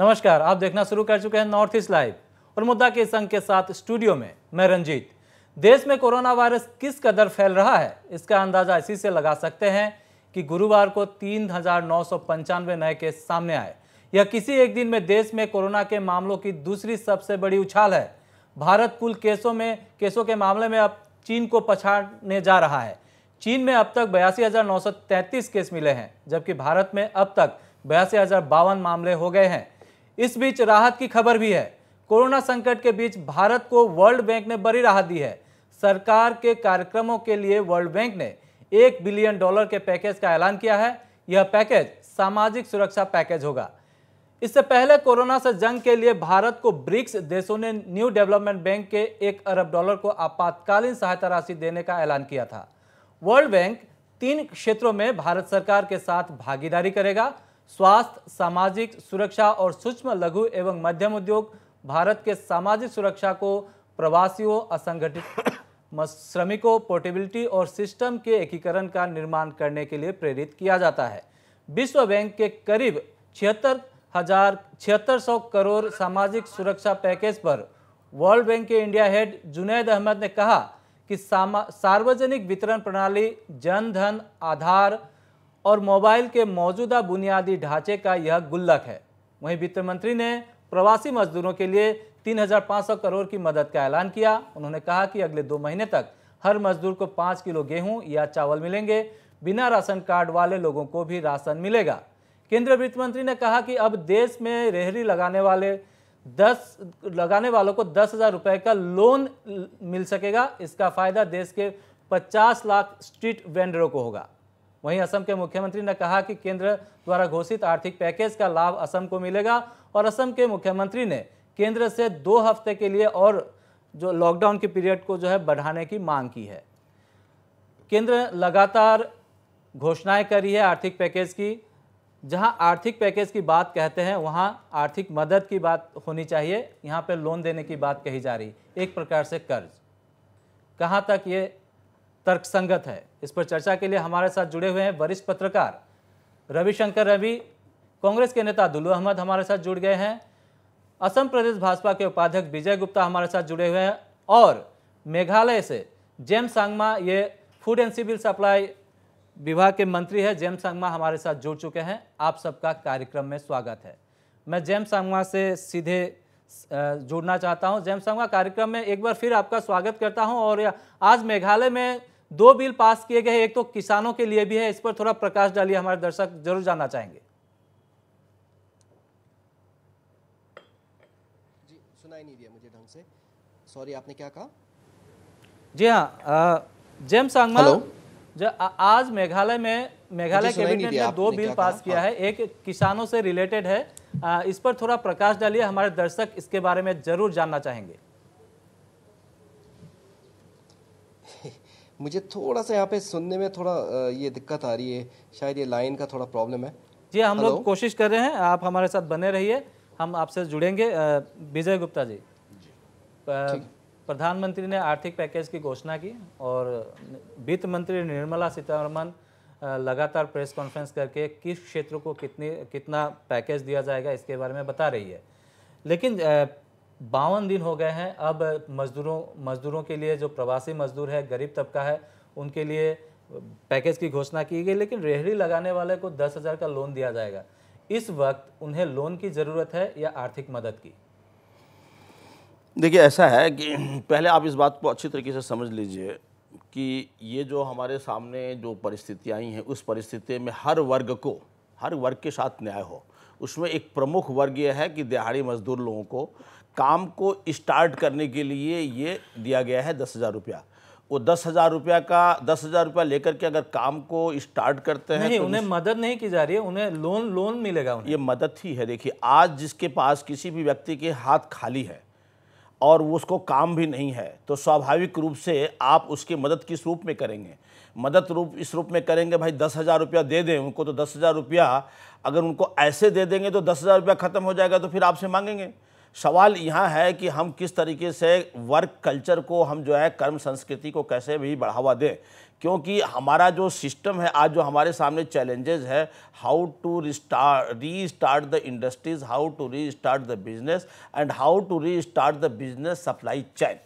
नमस्कार आप देखना शुरू कर चुके हैं नॉर्थ ईस्ट लाइव और मुद्दा के संघ के साथ स्टूडियो में मैं रंजीत देश में कोरोना वायरस किस कदर फैल रहा है इसका अंदाजा इसी से लगा सकते हैं कि गुरुवार को तीन नए केस सामने आए यह किसी एक दिन में देश में कोरोना के मामलों की दूसरी सबसे बड़ी उछाल है भारत कुल केसों में केसों के मामले में अब चीन को पछाड़ने जा रहा है चीन में अब तक बयासी केस मिले हैं जबकि भारत में अब तक बयासी मामले हो गए हैं इस बीच राहत की खबर भी है कोरोना संकट के बीच भारत को वर्ल्ड बैंक ने बड़ी राहत दी है सरकार के कार्यक्रमों के लिए वर्ल्ड बैंक ने एक बिलियन डॉलर के पैकेज का ऐलान किया है यह पैकेज सामाजिक सुरक्षा पैकेज होगा इससे पहले कोरोना से जंग के लिए भारत को ब्रिक्स देशों ने न्यू डेवलपमेंट बैंक के एक अरब डॉलर को आपातकालीन सहायता राशि देने का ऐलान किया था वर्ल्ड बैंक तीन क्षेत्रों में भारत सरकार के साथ भागीदारी करेगा स्वास्थ्य सामाजिक सुरक्षा और सूक्ष्म लघु एवं मध्यम उद्योग भारत के सामाजिक सुरक्षा को प्रवासियों असंगठित श्रमिकों पोर्टेबिलिटी और सिस्टम के एकीकरण का निर्माण करने के लिए प्रेरित किया जाता है विश्व बैंक के करीब छिहत्तर हजार छिहत्तर सौ करोड़ सामाजिक सुरक्षा पैकेज पर वर्ल्ड बैंक के इंडिया हेड जुनेद अहमद ने कहा कि सार्वजनिक वितरण प्रणाली जन धन आधार और मोबाइल के मौजूदा बुनियादी ढांचे का यह गुल्लक है वहीं वित्त मंत्री ने प्रवासी मजदूरों के लिए 3,500 करोड़ की मदद का ऐलान किया उन्होंने कहा कि अगले दो महीने तक हर मजदूर को पाँच किलो गेहूँ या चावल मिलेंगे बिना राशन कार्ड वाले लोगों को भी राशन मिलेगा केंद्रीय वित्त मंत्री ने कहा कि अब देश में रेहड़ी लगाने वाले दस लगाने वालों को दस हज़ार रुपये का लोन मिल सकेगा इसका फायदा देश के 50 लाख स्ट्रीट वेंडरों को होगा वहीं असम के मुख्यमंत्री ने कहा कि केंद्र द्वारा घोषित आर्थिक पैकेज का लाभ असम को मिलेगा और असम के मुख्यमंत्री ने केंद्र से दो हफ्ते के लिए और जो लॉकडाउन के पीरियड को जो है बढ़ाने की मांग की है केंद्र लगातार घोषणाएं करी है आर्थिक पैकेज की जहां आर्थिक पैकेज की बात कहते हैं वहां आर्थिक मदद की बात होनी चाहिए यहां पर लोन देने की बात कही जा रही एक प्रकार से कर्ज कहां तक ये तर्कसंगत है इस पर चर्चा के लिए हमारे साथ जुड़े हुए हैं वरिष्ठ पत्रकार रविशंकर रवि कांग्रेस के नेता दुल्लू अहमद हमारे साथ जुड़ गए हैं असम प्रदेश भाजपा के उपाध्यक्ष विजय गुप्ता हमारे साथ जुड़े हुए हैं और मेघालय से जेम सांगमा ये फूड एंड सिविल सप्लाई विभाग के मंत्री है जेम सांगमा हमारे साथ जुड़ चुके हैं आप सबका कार्यक्रम में स्वागत है मैं जेम सांगमा से सीधे जुड़ना चाहता हूं जेम सांगमा कार्यक्रम में एक बार फिर आपका स्वागत करता हूं और आज मेघालय में दो बिल पास किए गए एक तो किसानों के लिए भी है इस पर थोड़ा प्रकाश डालिए हमारे दर्शक जरूर जानना चाहेंगे जी सुनाई नहीं दिया मुझे ढंग से सॉरी आपने क्या कहा जी हाँ जेम सांगमा आज मेघालय में मेघालय कैबिनेट ने दो बिल पास किया हाँ। है एक किसानों से रिलेटेड है आ, इस पर थोड़ा प्रकाश डालिए हमारे दर्शक इसके बारे में जरूर जानना चाहेंगे मुझे थोड़ा सा यहाँ पे सुनने में थोड़ा ये दिक्कत आ रही है शायद ये लाइन का थोड़ा प्रॉब्लम है जी हम लोग कोशिश कर रहे हैं आप हमारे साथ बने रहिए हम आपसे जुड़ेंगे विजय गुप्ता जी, जी। प्रधानमंत्री ने आर्थिक पैकेज की घोषणा की और वित्त मंत्री निर्मला सीतारमन लगातार प्रेस कॉन्फ्रेंस करके किस क्षेत्र को कितनी कितना पैकेज दिया जाएगा इसके बारे में बता रही है लेकिन बावन दिन हो गए हैं अब मजदूरों मजदूरों के लिए जो प्रवासी मजदूर है गरीब तबका है उनके लिए पैकेज की घोषणा की गई लेकिन रेहड़ी लगाने वाले को दस हज़ार का लोन दिया जाएगा इस वक्त उन्हें लोन की ज़रूरत है या आर्थिक मदद की देखिए ऐसा है कि पहले आप इस बात को अच्छी तरीके से समझ लीजिए कि ये जो हमारे सामने जो परिस्थितियाँ आई हैं उस परिस्थिति में हर वर्ग को हर वर्ग के साथ न्याय हो उसमें एक प्रमुख वर्ग यह है कि दिहाड़ी मजदूर लोगों को काम को स्टार्ट करने के लिए ये दिया गया है दस हज़ार रुपया वो दस हज़ार रुपया का दस हज़ार रुपया लेकर के अगर काम को स्टार्ट करते हैं नहीं तो उन्हें मदद नहीं की जा रही है उन्हें लोन लोन मिलेगा उन्हें ये मदद ही है देखिए आज जिसके पास किसी भी व्यक्ति के हाथ खाली है और उसको काम भी नहीं है तो स्वाभाविक रूप से आप उसकी मदद किस रूप में करेंगे मदद रूप इस रूप में करेंगे भाई दस हज़ार रुपया दे दें उनको तो दस हज़ार रुपया अगर उनको ऐसे दे देंगे तो दस हज़ार रुपया ख़त्म हो जाएगा तो फिर आपसे मांगेंगे सवाल यहाँ है कि हम किस तरीके से वर्क कल्चर को हम जो है कर्म संस्कृति को कैसे भी बढ़ावा दें क्योंकि हमारा जो सिस्टम है आज जो हमारे सामने चैलेंजेस है how to restart the industries how to restart the business and how to restart the business supply chain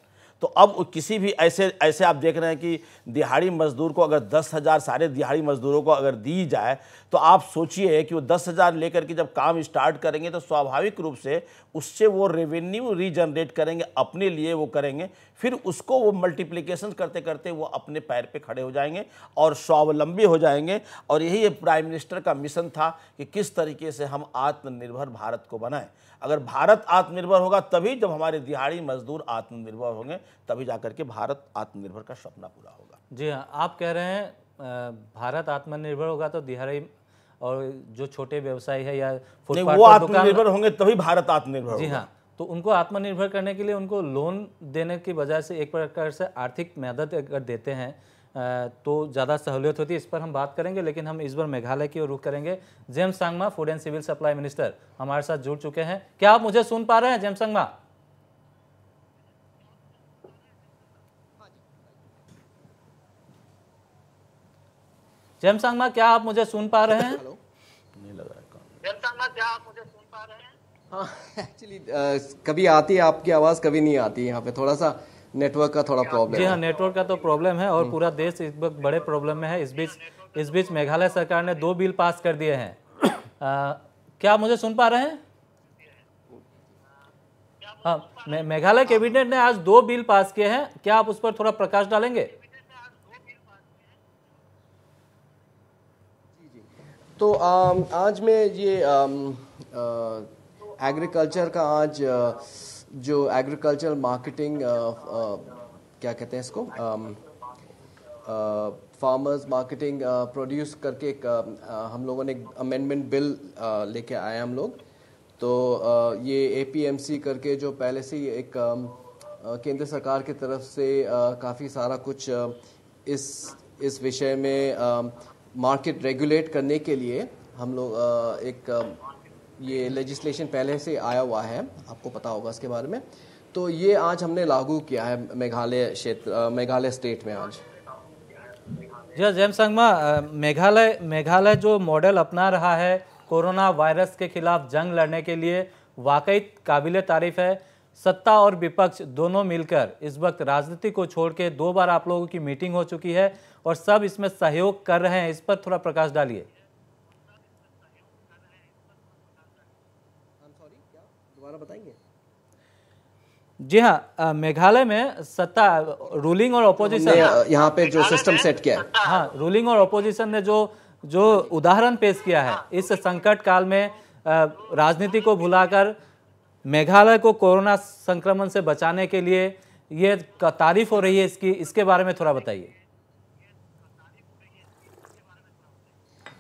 तो अब किसी भी ऐसे ऐसे आप देख रहे हैं कि दिहाड़ी मजदूर को अगर दस हज़ार सारे दिहाड़ी मजदूरों को अगर दी जाए तो आप सोचिए कि वो दस हज़ार लेकर के जब काम स्टार्ट करेंगे तो स्वाभाविक रूप से उससे वो रेवेन्यू रीजनरेट करेंगे अपने लिए वो करेंगे फिर उसको वो मल्टीप्लीकेशन करते करते वो अपने पैर पर खड़े हो जाएंगे और स्वावलंबी हो जाएंगे और यही प्राइम मिनिस्टर का मिशन था कि किस तरीके से हम आत्मनिर्भर भारत को बनाएं अगर भारत आत्मनिर्भर होगा तभी जब हमारे दिहाड़ी मजदूर आत्मनिर्भर होंगे तभी जा करके भारत आत्मनिर्भर का सपना पूरा होगा जी हाँ आप कह रहे हैं भारत आत्मनिर्भर होगा तो दिहाड़ी और जो छोटे व्यवसायी है या वो आत्मनिर्भर होंगे तभी भारत आत्मनिर्भर जी हाँ तो उनको आत्मनिर्भर करने के लिए उनको लोन देने की बजाय से एक प्रकार से आर्थिक मदद अगर देते हैं तो ज़्यादा सहूलियत होती इस पर हम बात करेंगे लेकिन हम इस बार मेघालय की ओर रुख करेंगे James Sangma food and civil supply minister हमारे साथ जुड़ चुके हैं क्या आप मुझे सुन पा रहे हैं जेम सांगमा जेम सांगमा क्या आप मुझे सुन पा रहे हैं नहीं लग रहा है एक्चुअली हाँ, कभी आती है आपकी आवाज कभी नहीं आती यहाँ पे थोड़ा सा नेटवर्क का थोड़ा प्रॉब्लम जी हाँ नेटवर्क का तो प्रॉब्लम है और पूरा देश इस वक्त बड़े प्रॉब्लम में है इस बीच इस बीच मेघालय सरकार ने दो बिल पास कर दिए हैं क्या मुझे सुन पा रहे हैं हाँ मेघालय कैबिनेट ने आज दो बिल पास किए हैं क्या आप उस पर थोड़ा प्रकाश डालेंगे तो आ, आज मैं ये एग्रीकल्चर का आज आ, जो एग्रीकल्चरल मार्केटिंग uh, uh, क्या कहते हैं इसको फार्मर्स मार्केटिंग प्रोड्यूस करके एक uh, हम लोगों ने एक अमेंडमेंट बिल लेके आए हम लोग तो ये एपीएमसी करके जो पहले से एक um, केंद्र सरकार की तरफ से काफ़ी सारा कुछ इस इस विषय में मार्केट um, रेगुलेट करने के लिए हम लोग एक um, ये लेजिस्लेशन पहले से आया हुआ है आपको पता होगा इसके बारे में तो ये आज हमने लागू किया है मेघालय क्षेत्र मेघालय स्टेट में आज जी हाँ, जैम संगमा मेघालय मेघालय जो मॉडल अपना रहा है कोरोना वायरस के खिलाफ जंग लड़ने के लिए वाकई काबिल तारीफ है सत्ता और विपक्ष दोनों मिलकर इस वक्त राजनीति को छोड़ के दो बार आप लोगों की मीटिंग हो चुकी है और सब इसमें सहयोग कर रहे हैं इस पर थोड़ा प्रकाश डालिए जी हाँ मेघालय में सत्ता रूलिंग और अपोजिशन यहाँ पे जो सिस्टम सेट किया है हाँ रूलिंग और अपोजिशन ने जो जो उदाहरण पेश किया है इस संकट काल में राजनीति को भुलाकर मेघालय को कोरोना संक्रमण से बचाने के लिए ये तारीफ हो रही है इसकी इसके बारे में थोड़ा बताइए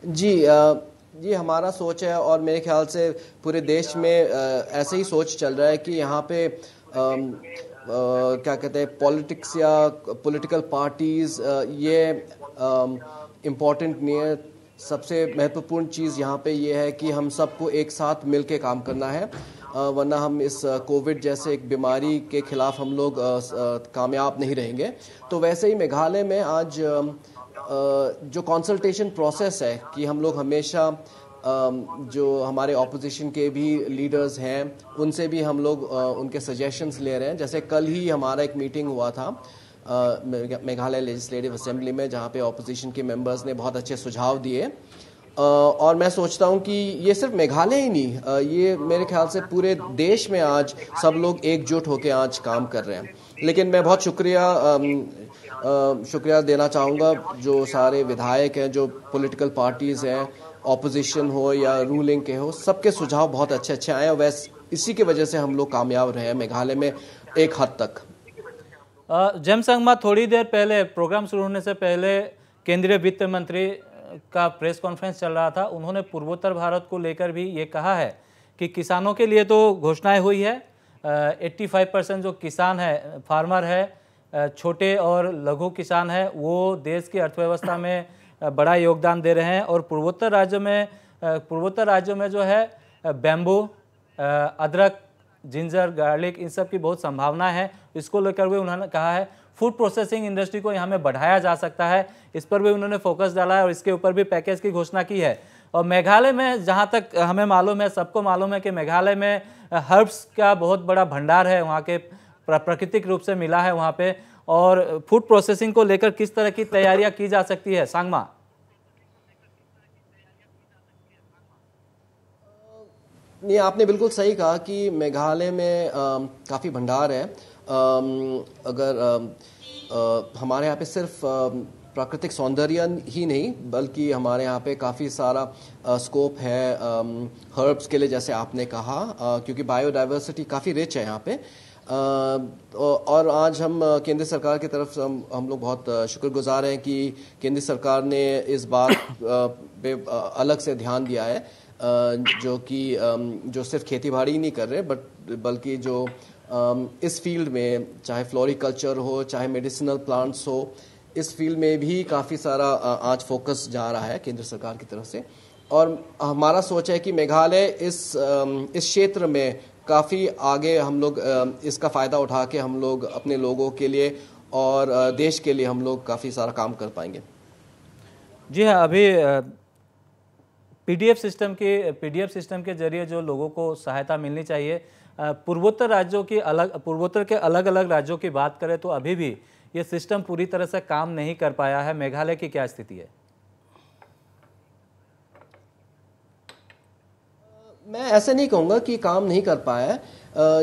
जी आ, ये हमारा सोच है और मेरे ख्याल से पूरे देश में ऐसे ही सोच चल रहा है कि यहाँ पे Um, uh, क्या कहते हैं पॉलिटिक्स या पॉलिटिकल पार्टीज़ uh, ये इम्पोर्टेंट नहीं है सबसे महत्वपूर्ण चीज़ यहाँ पे ये है कि हम सबको एक साथ मिल काम करना है uh, वरना हम इस कोविड जैसे एक बीमारी के खिलाफ हम लोग कामयाब नहीं रहेंगे तो वैसे ही मेघालय में आज um, जो कंसल्टेशन प्रोसेस है कि हम लोग हमेशा जो हमारे ऑपोजिशन के भी लीडर्स हैं उनसे भी हम लोग उनके सजेशंस ले रहे हैं जैसे कल ही हमारा एक मीटिंग हुआ था मेघालय लेजिस्लेटिव असेंबली में जहाँ पे ऑपोजिशन के मेंबर्स ने बहुत अच्छे सुझाव दिए और मैं सोचता हूँ कि ये सिर्फ मेघालय ही नहीं ये मेरे ख्याल से पूरे देश में आज सब लोग एकजुट होकर आज काम कर रहे हैं लेकिन मैं बहुत शुक्रिया शुक्रिया देना चाहूँगा जो सारे विधायक हैं जो पॉलिटिकल पार्टीज़ हैं ऑपोजिशन हो या रूलिंग के हो सबके सुझाव बहुत अच्छे अच्छे आए और वैस इसी की वजह से हम लोग कामयाब रहे मेघालय में एक हद तक संगमा थोड़ी देर पहले प्रोग्राम शुरू होने से पहले केंद्रीय वित्त मंत्री का प्रेस कॉन्फ्रेंस चल रहा था उन्होंने पूर्वोत्तर भारत को लेकर भी ये कहा है कि किसानों के लिए तो घोषणाएं हुई है एट्टी फाइव परसेंट जो किसान है फार्मर है छोटे और लघु किसान है वो देश की अर्थव्यवस्था में बड़ा योगदान दे रहे हैं और पूर्वोत्तर राज्यों में पूर्वोत्तर राज्यों में जो है बैम्बू अदरक जिंजर गार्लिक इन सब की बहुत संभावना है इसको लेकर भी उन्होंने कहा है फूड प्रोसेसिंग इंडस्ट्री को यहाँ में बढ़ाया जा सकता है इस पर भी उन्होंने फोकस डाला है और इसके ऊपर भी पैकेज की घोषणा की है और मेघालय में जहाँ तक हमें मालूम है सबको मालूम है कि मेघालय में हर्ब्स का बहुत बड़ा भंडार है वहाँ के प्राकृतिक रूप से मिला है वहाँ पे और फूड प्रोसेसिंग को लेकर किस तरह की तैयारियां की जा सकती है सांगमा नहीं आपने बिल्कुल सही कहा कि मेघालय में काफ़ी भंडार है आ, अगर आ, आ, हमारे यहाँ पे सिर्फ प्राकृतिक सौंदर्य ही नहीं बल्कि हमारे यहाँ पे काफ़ी सारा स्कोप है हर्ब्स के लिए जैसे आपने कहा क्योंकि बायोडाइवर्सिटी काफ़ी रिच है यहाँ पे और आज हम केंद्र सरकार की तरफ हम हम लोग बहुत शुक्रगुजार हैं कि केंद्र सरकार ने इस बात पे अलग से ध्यान दिया है जो कि जो सिर्फ खेती बाड़ी ही नहीं कर रहे बट बल्कि जो इस फील्ड में चाहे फ्लोरिकल्चर हो चाहे मेडिसिनल प्लांट्स हो इस फील्ड में भी काफ़ी सारा आज फोकस जा रहा है केंद्र सरकार की तरफ से और हमारा सोच है कि मेघालय इस इस क्षेत्र में काफ़ी आगे हम लोग इसका फ़ायदा उठा के हम लोग अपने लोगों के लिए और देश के लिए हम लोग काफ़ी सारा काम कर पाएंगे जी हाँ अभी पीडीएफ सिस्टम के पीडीएफ सिस्टम के जरिए जो लोगों को सहायता मिलनी चाहिए पूर्वोत्तर राज्यों की अलग पूर्वोत्तर के अलग अलग राज्यों की बात करें तो अभी भी ये सिस्टम पूरी तरह से काम नहीं कर पाया है मेघालय की क्या स्थिति है मैं ऐसे नहीं कहूँगा कि काम नहीं कर पाया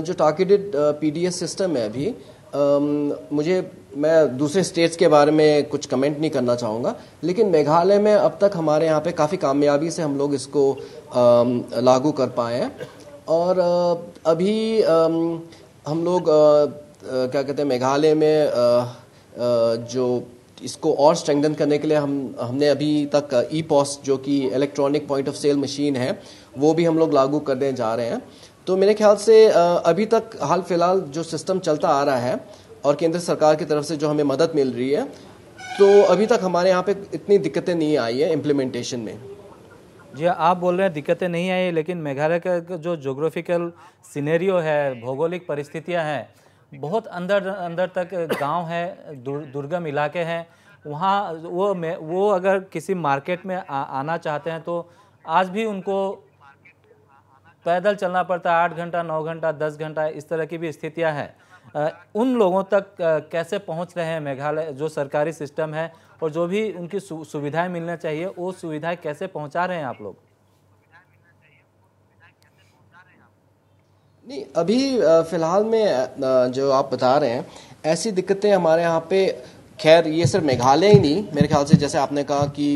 जो टारगेटेड पीडीएस सिस्टम है अभी मुझे मैं दूसरे स्टेट्स के बारे में कुछ कमेंट नहीं करना चाहूँगा लेकिन मेघालय में अब तक हमारे यहाँ पे काफ़ी कामयाबी से हम लोग इसको लागू कर पाए हैं और अभी हम लोग क्या कहते हैं मेघालय में जो इसको और स्ट्रेंथन करने के लिए हम हमने अभी तक ई पॉस जो कि electronic point of sale machine है वो भी हम लोग लागू करने जा रहे हैं तो मेरे ख्याल से अभी तक हाल फिलहाल जो सिस्टम चलता आ रहा है और केंद्र सरकार की तरफ से जो हमें मदद मिल रही है तो अभी तक हमारे यहाँ पे इतनी दिक्कतें नहीं आई है इम्प्लीमेंटेशन में जी आप बोल रहे हैं दिक्कतें नहीं आई लेकिन मेघालय का जो जोग्राफिकल सिनेरियो है भौगोलिक परिस्थितियाँ हैं बहुत अंदर अंदर तक गांव है दुर, दुर्गम इलाके हैं वहाँ वो वो अगर किसी मार्केट में आ, आना चाहते हैं तो आज भी उनको पैदल चलना पड़ता है आठ घंटा नौ घंटा दस घंटा इस तरह की भी स्थितियाँ हैं उन लोगों तक कैसे पहुंच रहे हैं मेघालय जो सरकारी सिस्टम है और जो भी उनकी सुविधाएं मिलना चाहिए वो सुविधाएं कैसे पहुंचा रहे हैं आप लोग नहीं अभी फ़िलहाल में जो आप बता रहे हैं ऐसी दिक्कतें हमारे यहाँ पे खैर ये सिर्फ मेघालय ही नहीं मेरे ख्याल से जैसे आपने कहा कि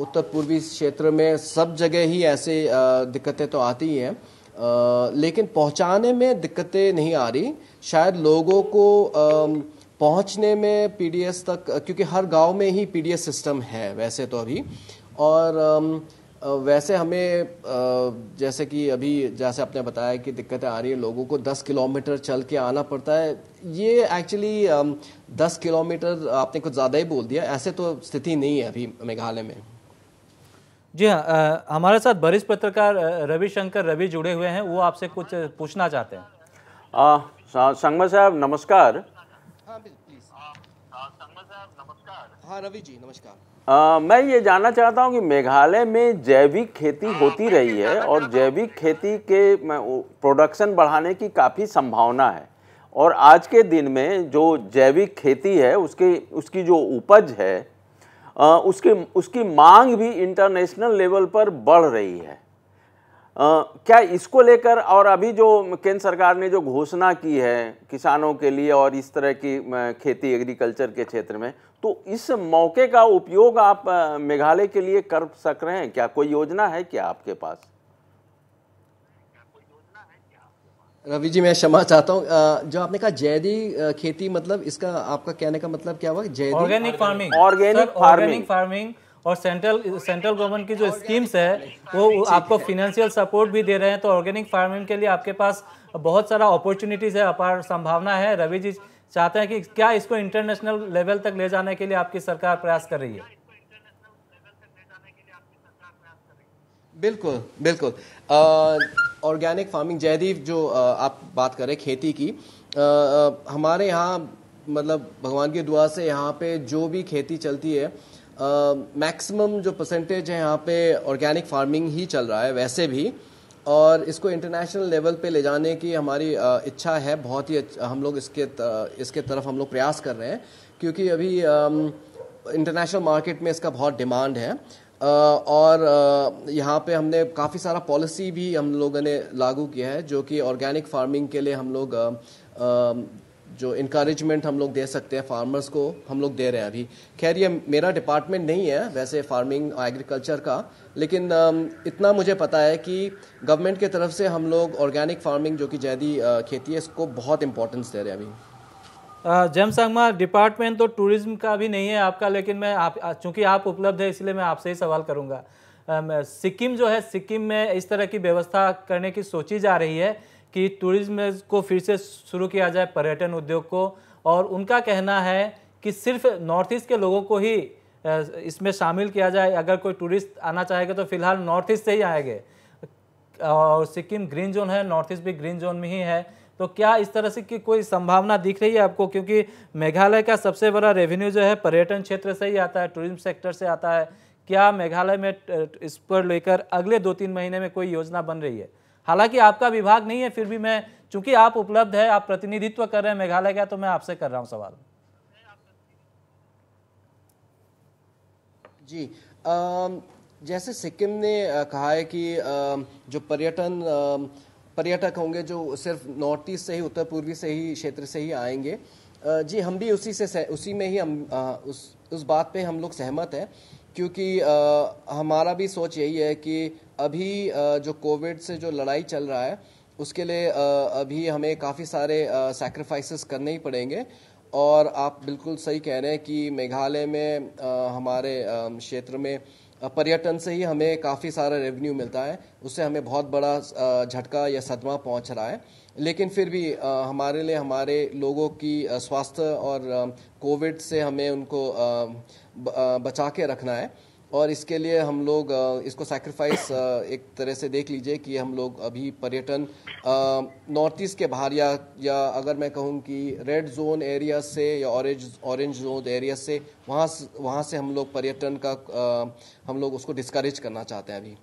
उत्तर पूर्वी क्षेत्र में सब जगह ही ऐसे दिक्कतें तो आती ही हैं लेकिन पहुंचाने में दिक्कतें नहीं आ रही शायद लोगों को पहुंचने में पीडीएस तक क्योंकि हर गांव में ही पीडीएस सिस्टम है वैसे तो अभी और वैसे हमें जैसे कि अभी जैसे आपने बताया कि दिक्कतें आ रही है लोगों को 10 किलोमीटर चल के आना पड़ता है ये एक्चुअली 10 किलोमीटर आपने कुछ ज़्यादा ही बोल दिया ऐसे तो स्थिति नहीं है अभी मेघालय में जी हाँ हमारे साथ वरिष्ठ पत्रकार रविशंकर रवि जुड़े हुए हैं वो आपसे कुछ पूछना चाहते हैं संगम साहब नमस्कार हाँ हाँ, हाँ रवि जी नमस्कार आ, मैं ये जानना चाहता हूँ कि मेघालय में जैविक खेती होती रही है और जैविक खेती के प्रोडक्शन बढ़ाने की काफ़ी संभावना है और आज के दिन में जो जैविक खेती है उसके उसकी जो उपज है उसके उसकी मांग भी इंटरनेशनल लेवल पर बढ़ रही है आ, क्या इसको लेकर और अभी जो केंद्र सरकार ने जो घोषणा की है किसानों के लिए और इस तरह की खेती एग्रीकल्चर के क्षेत्र में तो इस मौके का उपयोग आप मेघालय के लिए कर सक रहे हैं क्या कोई योजना है क्या आपके पास रवि जी मैं क्षमा चाहता हूँ जो आपने कहा जैदी खेती मतलब इसका आपका कहने का मतलब क्या हुआ जैदी organic farming organic organic farming और सेंट्रल सेंट्रल गवर्नमेंट की जो स्कीम्स है वो आपको फिनेंशियल सपोर्ट भी दे रहे हैं तो ऑर्गेनिक फार्मिंग के लिए आपके पास बहुत सारा अपॉर्चुनिटीज़ है अपार संभावना है रवि जी चाहते हैं कि क्या इसको इंटरनेशनल लेवल तक ले जाने के लिए आपकी सरकार प्रयास कर रही है बिल्कुल बिल्कुल ऑर्गेनिक फार्मिंग जयदीप जो आप बात करें खेती की हमारे यहाँ मतलब भगवान की दुआ से यहाँ पे जो भी खेती चलती है मैक्सिमम जो परसेंटेज है यहाँ पे ऑर्गेनिक फार्मिंग ही चल रहा है वैसे भी और इसको इंटरनेशनल लेवल पे ले जाने की हमारी इच्छा है बहुत ही अच्छा, हम लोग इसके इसके तरफ हम लोग प्रयास कर रहे हैं क्योंकि अभी इंटरनेशनल मार्केट में इसका बहुत डिमांड है और यहाँ पे हमने काफ़ी सारा पॉलिसी भी हम लोगों ने लागू किया है जो कि ऑर्गेनिक फार्मिंग के लिए हम लोग जो इनक्रेजमेंट हम लोग दे सकते हैं फार्मर्स को हम लोग दे रहे हैं अभी खैर ये मेरा डिपार्टमेंट नहीं है वैसे फार्मिंग एग्रीकल्चर का लेकिन इतना मुझे पता है कि गवर्नमेंट की तरफ से हम लोग ऑर्गेनिक फार्मिंग जो कि जैदी खेती है इसको बहुत इंपॉर्टेंस दे रहे हैं अभी जैम संगमा डिपार्टमेंट तो टूरिज्म का भी नहीं है आपका लेकिन मैं आप चूँकि आप उपलब्ध है इसलिए मैं आपसे ही सवाल करूँगा सिक्किम जो है सिक्किम में इस तरह की व्यवस्था करने की सोची जा रही है कि टूरिज्म को फिर से शुरू किया जाए पर्यटन उद्योग को और उनका कहना है कि सिर्फ नॉर्थ ईस्ट के लोगों को ही इसमें शामिल किया जाए अगर कोई टूरिस्ट आना चाहेगा तो फिलहाल नॉर्थ ईस्ट से ही आएंगे और सिक्किम ग्रीन जोन है नॉर्थ ईस्ट भी ग्रीन जोन में ही है तो क्या इस तरह से की कोई संभावना दिख रही है आपको क्योंकि मेघालय का सबसे बड़ा रेवेन्यू जो है पर्यटन क्षेत्र से ही आता है टूरिज्म सेक्टर से आता है क्या मेघालय में इस पर लेकर अगले दो तीन महीने में कोई योजना बन रही है हालांकि आपका विभाग नहीं है फिर भी मैं चूंकि आप उपलब्ध है आप प्रतिनिधित्व कर रहे हैं मेघालय का तो मैं आपसे कर रहा हूँ सवाल जी आ, जैसे सिक्किम ने कहा है कि आ, जो पर्यटन पर्यटक होंगे जो सिर्फ नॉर्थ ईस्ट से ही उत्तर पूर्वी से ही क्षेत्र से ही आएंगे जी हम भी उसी से उसी में ही हम उस उस बात पे हम लोग सहमत हैं क्योंकि हमारा भी सोच यही है कि अभी जो कोविड से जो लड़ाई चल रहा है उसके लिए अभी हमें काफ़ी सारे सैक्रिफाइसेस करने ही पड़ेंगे और आप बिल्कुल सही कह रहे हैं कि मेघालय में हमारे क्षेत्र में पर्यटन से ही हमें काफ़ी सारा रेवेन्यू मिलता है उससे हमें बहुत बड़ा झटका या सदमा पहुंच रहा है लेकिन फिर भी हमारे लिए हमारे लोगों की स्वास्थ्य और कोविड से हमें उनको बचा के रखना है और इसके लिए हम लोग इसको सैक्रिफाइस एक तरह से देख लीजिए कि हम लोग अभी पर्यटन नॉर्थ ईस्ट के बाहर या या अगर मैं कहूँ कि रेड जोन एरिया से या ऑरेंज ऑरेंज जोन एरिया से वहाँ वहाँ से हम लोग पर्यटन का हम लोग उसको डिस्करेज करना चाहते हैं अभी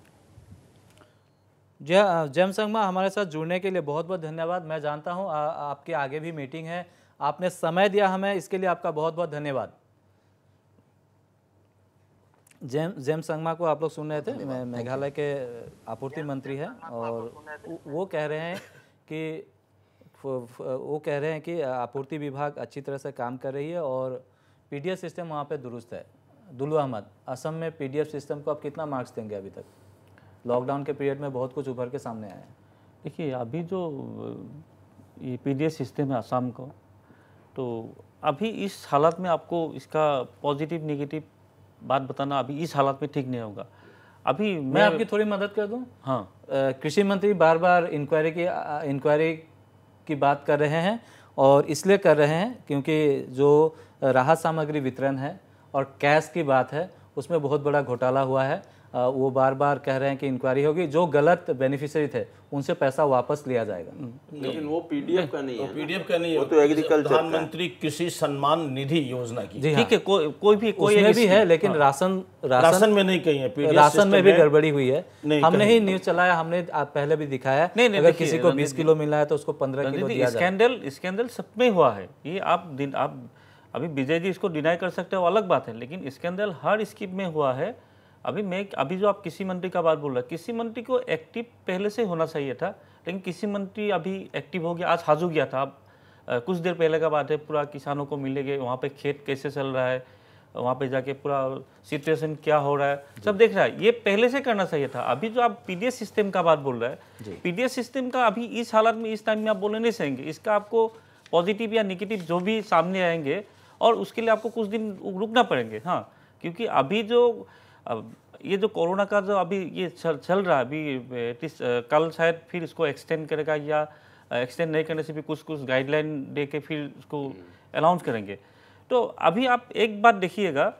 जय जैम संगमा हमारे साथ जुड़ने के लिए बहुत बहुत धन्यवाद मैं जानता हूँ आपके आगे भी मीटिंग है आपने समय दिया हमें इसके लिए आपका बहुत बहुत धन्यवाद जेम जेम संगमा को आप लोग सुन रहे थे मेघालय के आपूर्ति मंत्री है और वो कह रहे हैं कि वो कह रहे हैं कि आपूर्ति विभाग अच्छी तरह से काम कर रही है और पीडीएफ सिस्टम वहाँ पे दुरुस्त है दुलू अहमद असम में पीडीएफ सिस्टम को आप कितना मार्क्स देंगे अभी तक लॉकडाउन के पीरियड में बहुत कुछ उभर के सामने आया देखिए अभी जो ये पी सिस्टम है असम को तो अभी इस हालत में आपको इसका पॉजिटिव नेगेटिव बात बताना अभी इस हालात में ठीक नहीं होगा अभी मैं, मैं आपकी थोड़ी मदद कर दूं हाँ कृषि मंत्री बार बार इंक्वायरी की इंक्वायरी की बात कर रहे हैं और इसलिए कर रहे हैं क्योंकि जो राहत सामग्री वितरण है और कैश की बात है उसमें बहुत बड़ा घोटाला हुआ है वो बार बार कह रहे हैं कि इंक्वायरी होगी जो गलत बेनिफिशियरी थे उनसे पैसा वापस लिया जाएगा हम्म। लेकिन वो पीडीएफ का नहीं है पीडीएफ का नहीं है वो तो एग्रीकल्चर प्रधानमंत्री कृषि सम्मान निधि योजना की ठीक हाँ। है कोई कोई भी कोई उसमें भी है लेकिन हाँ। राशन राशन में नहीं कहीं है राशन में भी गड़बड़ी हुई है हमने ही न्यूज चलाया हमने पहले भी दिखाया नहीं अगर किसी को बीस किलो मिला है तो उसको पंद्रह किलो स्कैंडल स्कैंडल सब में हुआ है ये आप दिन आप अभी विजय जी इसको डिनाई कर सकते हो अलग बात है लेकिन स्कैंडल हर स्कीम में हुआ है अभी मैं अभी जो आप किसी मंत्री का बात बोल रहे किसी मंत्री को एक्टिव पहले से होना चाहिए था लेकिन किसी मंत्री अभी एक्टिव हो गया आज हाजू गया था अब कुछ देर पहले का बात है पूरा किसानों को मिले गए वहाँ पे खेत कैसे चल रहा है वहाँ पे जाके पूरा सिचुएशन क्या हो रहा है सब देख रहा है ये पहले से करना चाहिए था अभी जो आप पी सिस्टम का बात बोल रहे हैं पी सिस्टम का अभी इस हालत में इस टाइम में आप बोले नहीं सहेंगे इसका आपको पॉजिटिव या निगेटिव जो भी सामने आएंगे और उसके लिए आपको कुछ दिन रुकना पड़ेंगे हाँ क्योंकि अभी जो अब ये जो कोरोना का जो अभी ये चल चल रहा है अभी कल शायद फिर इसको एक्सटेंड करेगा या एक्सटेंड नहीं करने से भी कुछ कुछ गाइडलाइन दे के फिर उसको अनाउंस हम्म। करेंगे तो अभी आप एक बात देखिएगा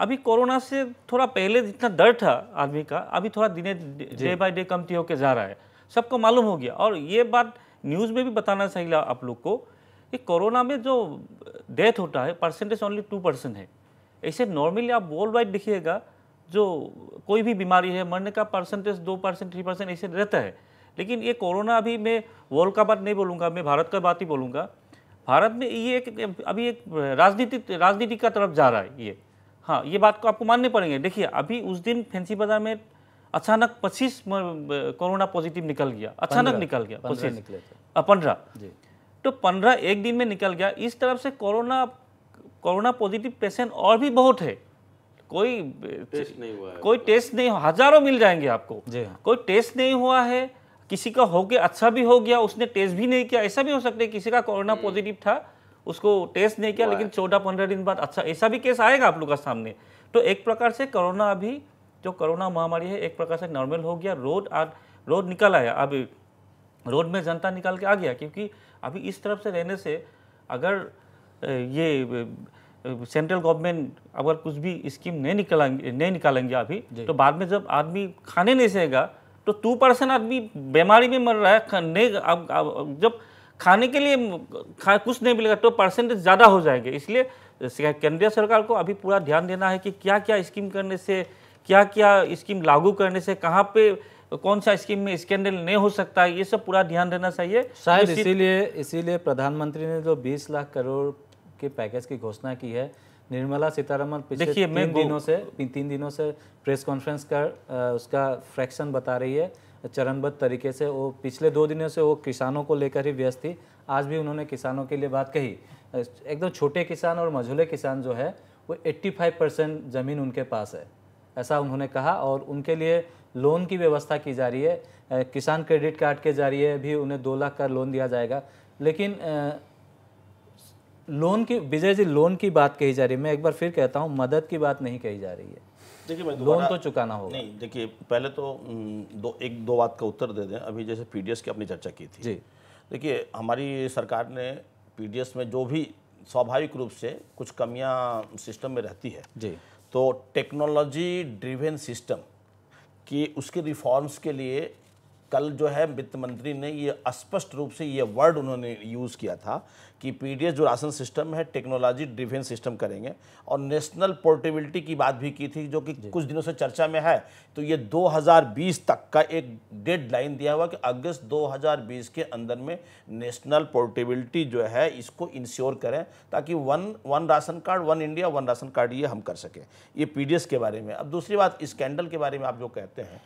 अभी कोरोना से थोड़ा पहले जितना डर था आदमी का अभी थोड़ा दिने डे बाय डे कमती होकर जा रहा है सबको मालूम हो गया और ये बात न्यूज़ में भी बताना चाहिए आप लोग को कि कोरोना में जो डेथ होता है परसेंटेज ओनली टू परसेंट है ऐसे नॉर्मली आप वर्ल्ड वाइड देखिएगा जो कोई भी बीमारी है मरने का परसेंटेज दो परसेंट थ्री परसेंट ऐसे रहता है लेकिन ये कोरोना अभी मैं वर्ल्ड का बात नहीं बोलूँगा मैं भारत का बात ही बोलूँगा भारत में ये एक अभी एक राजनीति राजनीति का तरफ जा रहा है ये हाँ ये बात को आपको मानने पड़ेंगे देखिए अभी उस दिन फैंसी बाजार में अचानक पच्चीस कोरोना पॉजिटिव निकल गया अचानक निकल गया पच्चीस निकले हाँ, पंद्रह तो पंद्रह एक दिन में निकल गया इस तरफ से कोरोना कोरोना पॉजिटिव पेशेंट और भी बहुत है कोई टेस्ट नहीं हुआ है कोई टेस्ट नहीं हजारों मिल जाएंगे आपको जी हाँ कोई टेस्ट नहीं हुआ है किसी का हो गया अच्छा भी हो गया उसने टेस्ट भी नहीं किया ऐसा भी हो सकता है किसी का कोरोना हम्म। पॉजिटिव था उसको टेस्ट नहीं किया लेकिन चौदह पंद्रह दिन बाद अच्छा ऐसा भी केस आएगा आप लोग का सामने तो एक प्रकार से कोरोना अभी जो कोरोना महामारी है एक प्रकार से नॉर्मल हो गया रोड आज रोड निकल आया अब रोड में जनता निकाल के आ गया क्योंकि अभी इस तरफ से रहने से अगर ये सेंट्रल गवर्नमेंट अगर कुछ भी स्कीम नहीं निकालेंगे नहीं निकालेंगे अभी तो बाद में जब आदमी खाने नहीं सहेगा तो टू परसेंट आदमी बीमारी में मर रहा है नहीं अब, जब खाने के लिए खा, कुछ नहीं मिलेगा तो परसेंटेज ज़्यादा हो जाएंगे इसलिए केंद्रीय सरकार को अभी पूरा ध्यान देना है कि क्या क्या स्कीम करने से क्या क्या स्कीम लागू करने से कहाँ पे कौन सा स्कीम में स्कैंडल नहीं हो सकता है ये सब पूरा ध्यान देना चाहिए शायद तो इसीलिए इसीलिए प्रधानमंत्री ने जो तो 20 लाख करोड़ के पैकेज की घोषणा की है निर्मला सीतारमन पिछले तीन दिनों से तीन दिनों से प्रेस कॉन्फ्रेंस कर उसका फ्रैक्शन बता रही है चरणबद्ध तरीके से वो पिछले दो दिनों से वो किसानों को लेकर ही व्यस्त थी आज भी उन्होंने किसानों के लिए बात कही एकदम छोटे किसान और मझोले किसान जो है वो 85 परसेंट ज़मीन उनके पास है ऐसा उन्होंने कहा और उनके लिए लोन की व्यवस्था की जा रही है किसान क्रेडिट कार्ड के जरिए भी उन्हें दो लाख का लोन दिया जाएगा लेकिन लोन की विजय जी लोन की बात कही जा रही है मैं एक बार फिर कहता हूँ मदद की बात नहीं कही जा रही है देखिए मैं लोन तो चुकाना होगा नहीं देखिए पहले तो दो एक दो बात का उत्तर दे दें अभी जैसे पीडीएस की अपनी चर्चा की थी जी देखिए हमारी सरकार ने पीडीएस में जो भी स्वाभाविक रूप से कुछ कमियां सिस्टम में रहती है जी तो टेक्नोलॉजी ड्रिवेन सिस्टम कि उसके रिफॉर्म्स के लिए कल जो है वित्त मंत्री ने ये स्पष्ट रूप से ये वर्ड उन्होंने यूज़ किया था कि पीडीएस जो राशन सिस्टम है टेक्नोलॉजी ड्रिवेन सिस्टम करेंगे और नेशनल पोर्टेबिलिटी की बात भी की थी जो कि कुछ दिनों से चर्चा में है तो ये 2020 तक का एक डेडलाइन दिया हुआ कि अगस्त 2020 के अंदर में नेशनल पोर्टेबिलिटी जो है इसको इंश्योर करें ताकि one one ration card one India one ration card ये हम कर सकें ये पी के बारे में अब दूसरी बात स्कैंडल के बारे में आप जो कहते हैं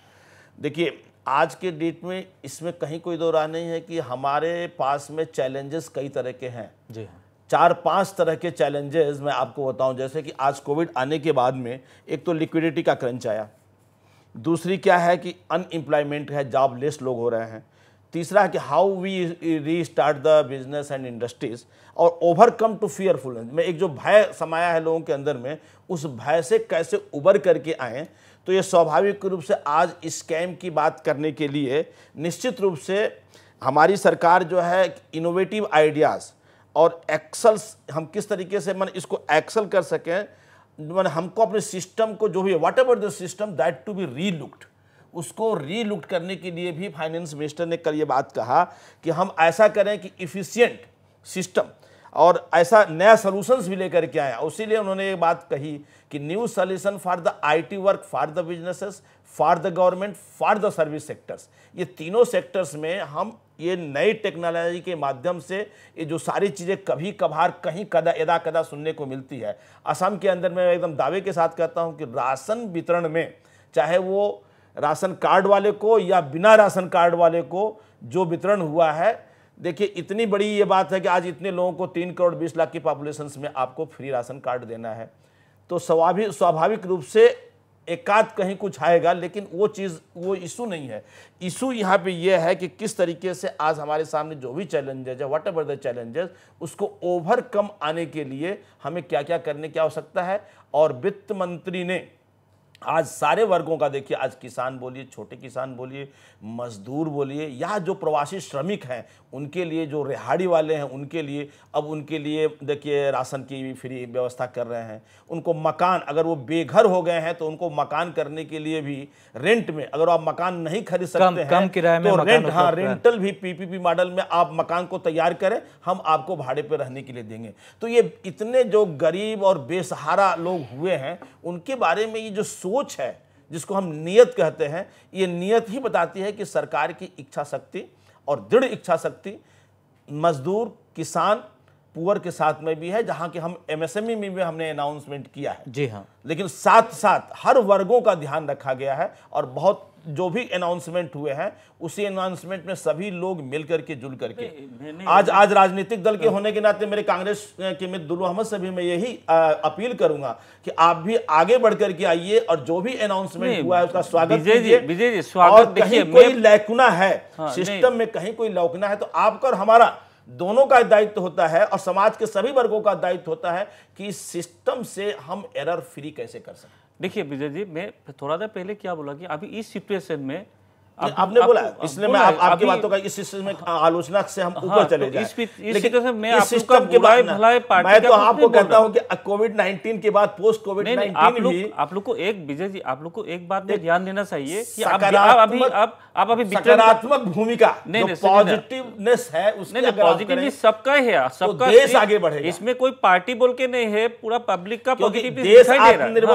देखिए आज के डेट में इसमें कहीं कोई दो नहीं है कि हमारे पास में चैलेंजेस कई तरह के हैं जी हाँ। चार पांच तरह के चैलेंजेस मैं आपको बताऊं जैसे कि आज कोविड आने के बाद में एक तो लिक्विडिटी का क्रंच आया दूसरी क्या है कि अनएम्प्लॉयमेंट है जॉबलेस लोग हो रहे हैं तीसरा है कि how we restart the business and industries और ओवरकम टू फियरफुल में एक जो भय समाया है लोगों के अंदर में उस भय से कैसे उबर करके आएँ तो ये स्वाभाविक रूप से आज स्कैम की बात करने के लिए निश्चित रूप से हमारी सरकार जो है इनोवेटिव आइडियाज़ और एक्सल्स हम किस तरीके से मैंने इसको एक्सल कर सकें मैंने हमको अपने सिस्टम को जो भी whatever the system that to be relooked उसको लुक्ड करने के लिए भी फाइनेंस मिनिस्टर ने कल ये बात कहा कि हम ऐसा करें कि इफ़िशियंट सिस्टम और ऐसा नया सोल्यूशंस भी लेकर के आया लिए उन्होंने ये बात कही कि new solution for the IT work for the businesses for the government for the service sectors ये तीनों सेक्टर्स में हम ये नई टेक्नोलॉजी के माध्यम से ये जो सारी चीज़ें कभी कभार कहीं कदा यदा कदा सुनने को मिलती है असम के अंदर मैं एकदम दावे के साथ कहता हूँ कि राशन वितरण में चाहे वो राशन कार्ड वाले को या बिना राशन कार्ड वाले को जो वितरण हुआ है देखिए इतनी बड़ी ये बात है कि आज इतने लोगों को तीन करोड़ बीस लाख की पॉपुलेशन में आपको फ्री राशन कार्ड देना है तो स्वाभाविक स्वाभाविक रूप से एकाध कहीं कुछ आएगा लेकिन वो चीज़ वो इशू नहीं है इशू यहाँ पे ये है कि किस तरीके से आज हमारे सामने जो भी चैलेंजेज है वट एवर द चैलेंजेस उसको ओवरकम आने के लिए हमें क्या क्या करने की आवश्यकता है और वित्त मंत्री ने आज सारे वर्गों का देखिए आज किसान बोलिए छोटे किसान बोलिए मजदूर बोलिए या जो प्रवासी श्रमिक हैं उनके लिए जो रिहाड़ी वाले हैं उनके लिए अब उनके लिए देखिए राशन की फ्री व्यवस्था कर रहे हैं उनको मकान अगर वो बेघर हो गए हैं तो उनको मकान करने के लिए भी रेंट में अगर आप मकान नहीं खरीद सकते कम, हैं कम किराए में तो रेंट हाँ रेंटल भी पीपीपी मॉडल में आप मकान को तैयार करें हम आपको भाड़े पर रहने के लिए देंगे तो ये इतने जो गरीब और बेसहारा लोग हुए हैं उनके बारे में ये जो सोच है जिसको हम नियत कहते हैं ये नियत ही बताती है कि सरकार की इच्छा शक्ति और दृढ़ इच्छा शक्ति मजदूर किसान पुअर के साथ में भी है जहां कि हम एमएसएमई e में भी हमने अनाउंसमेंट किया है जी हाँ लेकिन साथ साथ हर वर्गों का ध्यान रखा गया है और बहुत जो भी अनाउंसमेंट हुए हैं उसी अनाउंसमेंट में सभी लोग मिलकर के जुल करके आज आज राजनीतिक दल के हाँ। होने के नाते मेरे कांग्रेस के मित्र दुल्लू अहमद से भी मैं यही अपील करूंगा कि आप भी आगे बढ़कर करके आइए और जो भी अनाउंसमेंट हुआ है उसका स्वागत कीजिए और कहीं कोई लैकुना है सिस्टम हाँ, में कहीं कोई लौकना है तो आपका और हमारा दोनों का दायित्व होता है और समाज के सभी वर्गों का दायित्व होता है कि सिस्टम से हम एरर फ्री कैसे कर सकते देखिए विजय जी मैं थोड़ा देर पहले क्या बोला कि अभी इस सिचुएशन में आप, आपने आप, बोला इसलिए मैं आप, आपकी बातों का इस सिस्टम में हाँ। आलोचना से हम हाँ, ऊपर तो चले जाए लेकिन मैं इस सिस्टम तो के बाद मैं तो आपको कहता हूँ कि कोविड 19 के बाद पोस्ट कोविड 19 भी आप लोग को एक विजय जी आप लोग को एक बात में ध्यान देना चाहिए कि आप अभी आप आप अभी सकारात्मक भूमिका नहीं पॉजिटिवनेस है उसने सबका है हाँ, तो सबका देश आगे बढ़े इसमें कोई पार्टी बोल के नहीं है पूरा पब्लिक का पॉजिटिव देश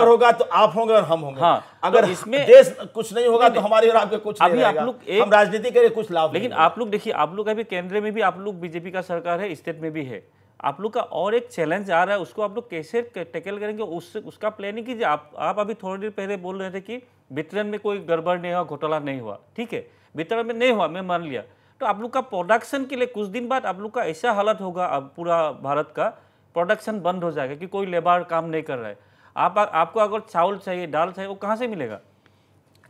होगा तो आप होंगे और हम होंगे अगर इसमें देश कुछ नहीं होगा तो हमारे और आपके कुछ अभी आप लोग हम राजनीति करें कुछ लाभ लेकिन आप लोग देखिए आप लोग अभी केंद्र में भी आप लोग बीजेपी का सरकार है स्टेट में भी है आप लोग का और एक चैलेंज आ रहा है उसको आप लोग कैसे टैकल करेंगे उस उसका प्लानिंग कीजिए आप आप अभी थोड़ी देर पहले बोल रहे थे कि वितरण में कोई गड़बड़ नहीं हुआ घोटाला नहीं हुआ ठीक है वितरण में नहीं हुआ मैं मान लिया तो आप लोग का प्रोडक्शन के लिए कुछ दिन बाद आप लोग का ऐसा हालत होगा अब पूरा भारत का प्रोडक्शन बंद हो जाएगा कि कोई लेबर काम नहीं कर रहा है आप आपको अगर चावल चाहिए दाल चाहिए वो कहाँ से मिलेगा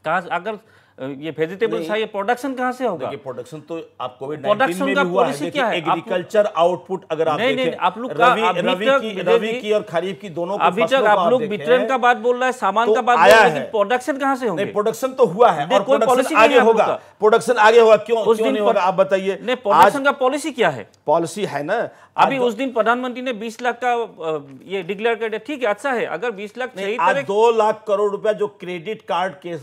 कहाँ अगर ये वेजिटेबल था ये प्रोडक्शन कहाँ से होगा ये प्रोडक्शन तो आप कोविड प्रोडक्शन का पॉलिसी क्या है एग्रीकल्चर आउटपुट अगर आप नहीं आप लोग रवि रवि की और खरीफ की दोनों अभी तक आप लोग वितरण का बात बोल रहा है सामान तो का बात बोल रहा है प्रोडक्शन कहाँ से होगा प्रोडक्शन तो हुआ है और पॉलिसी आगे होगा प्रोडक्शन आगे होगा क्यों नहीं होगा आप बताइए प्रोडक्शन का पॉलिसी क्या है पॉलिसी है ना अभी उस दिन प्रधानमंत्री ने 20 लाख का ये डिक्लेयर कर दिया ठीक है अच्छा है अगर 20 लाख आज तो दो लाख करोड़ रुपया जो क्रेडिट कार्ड के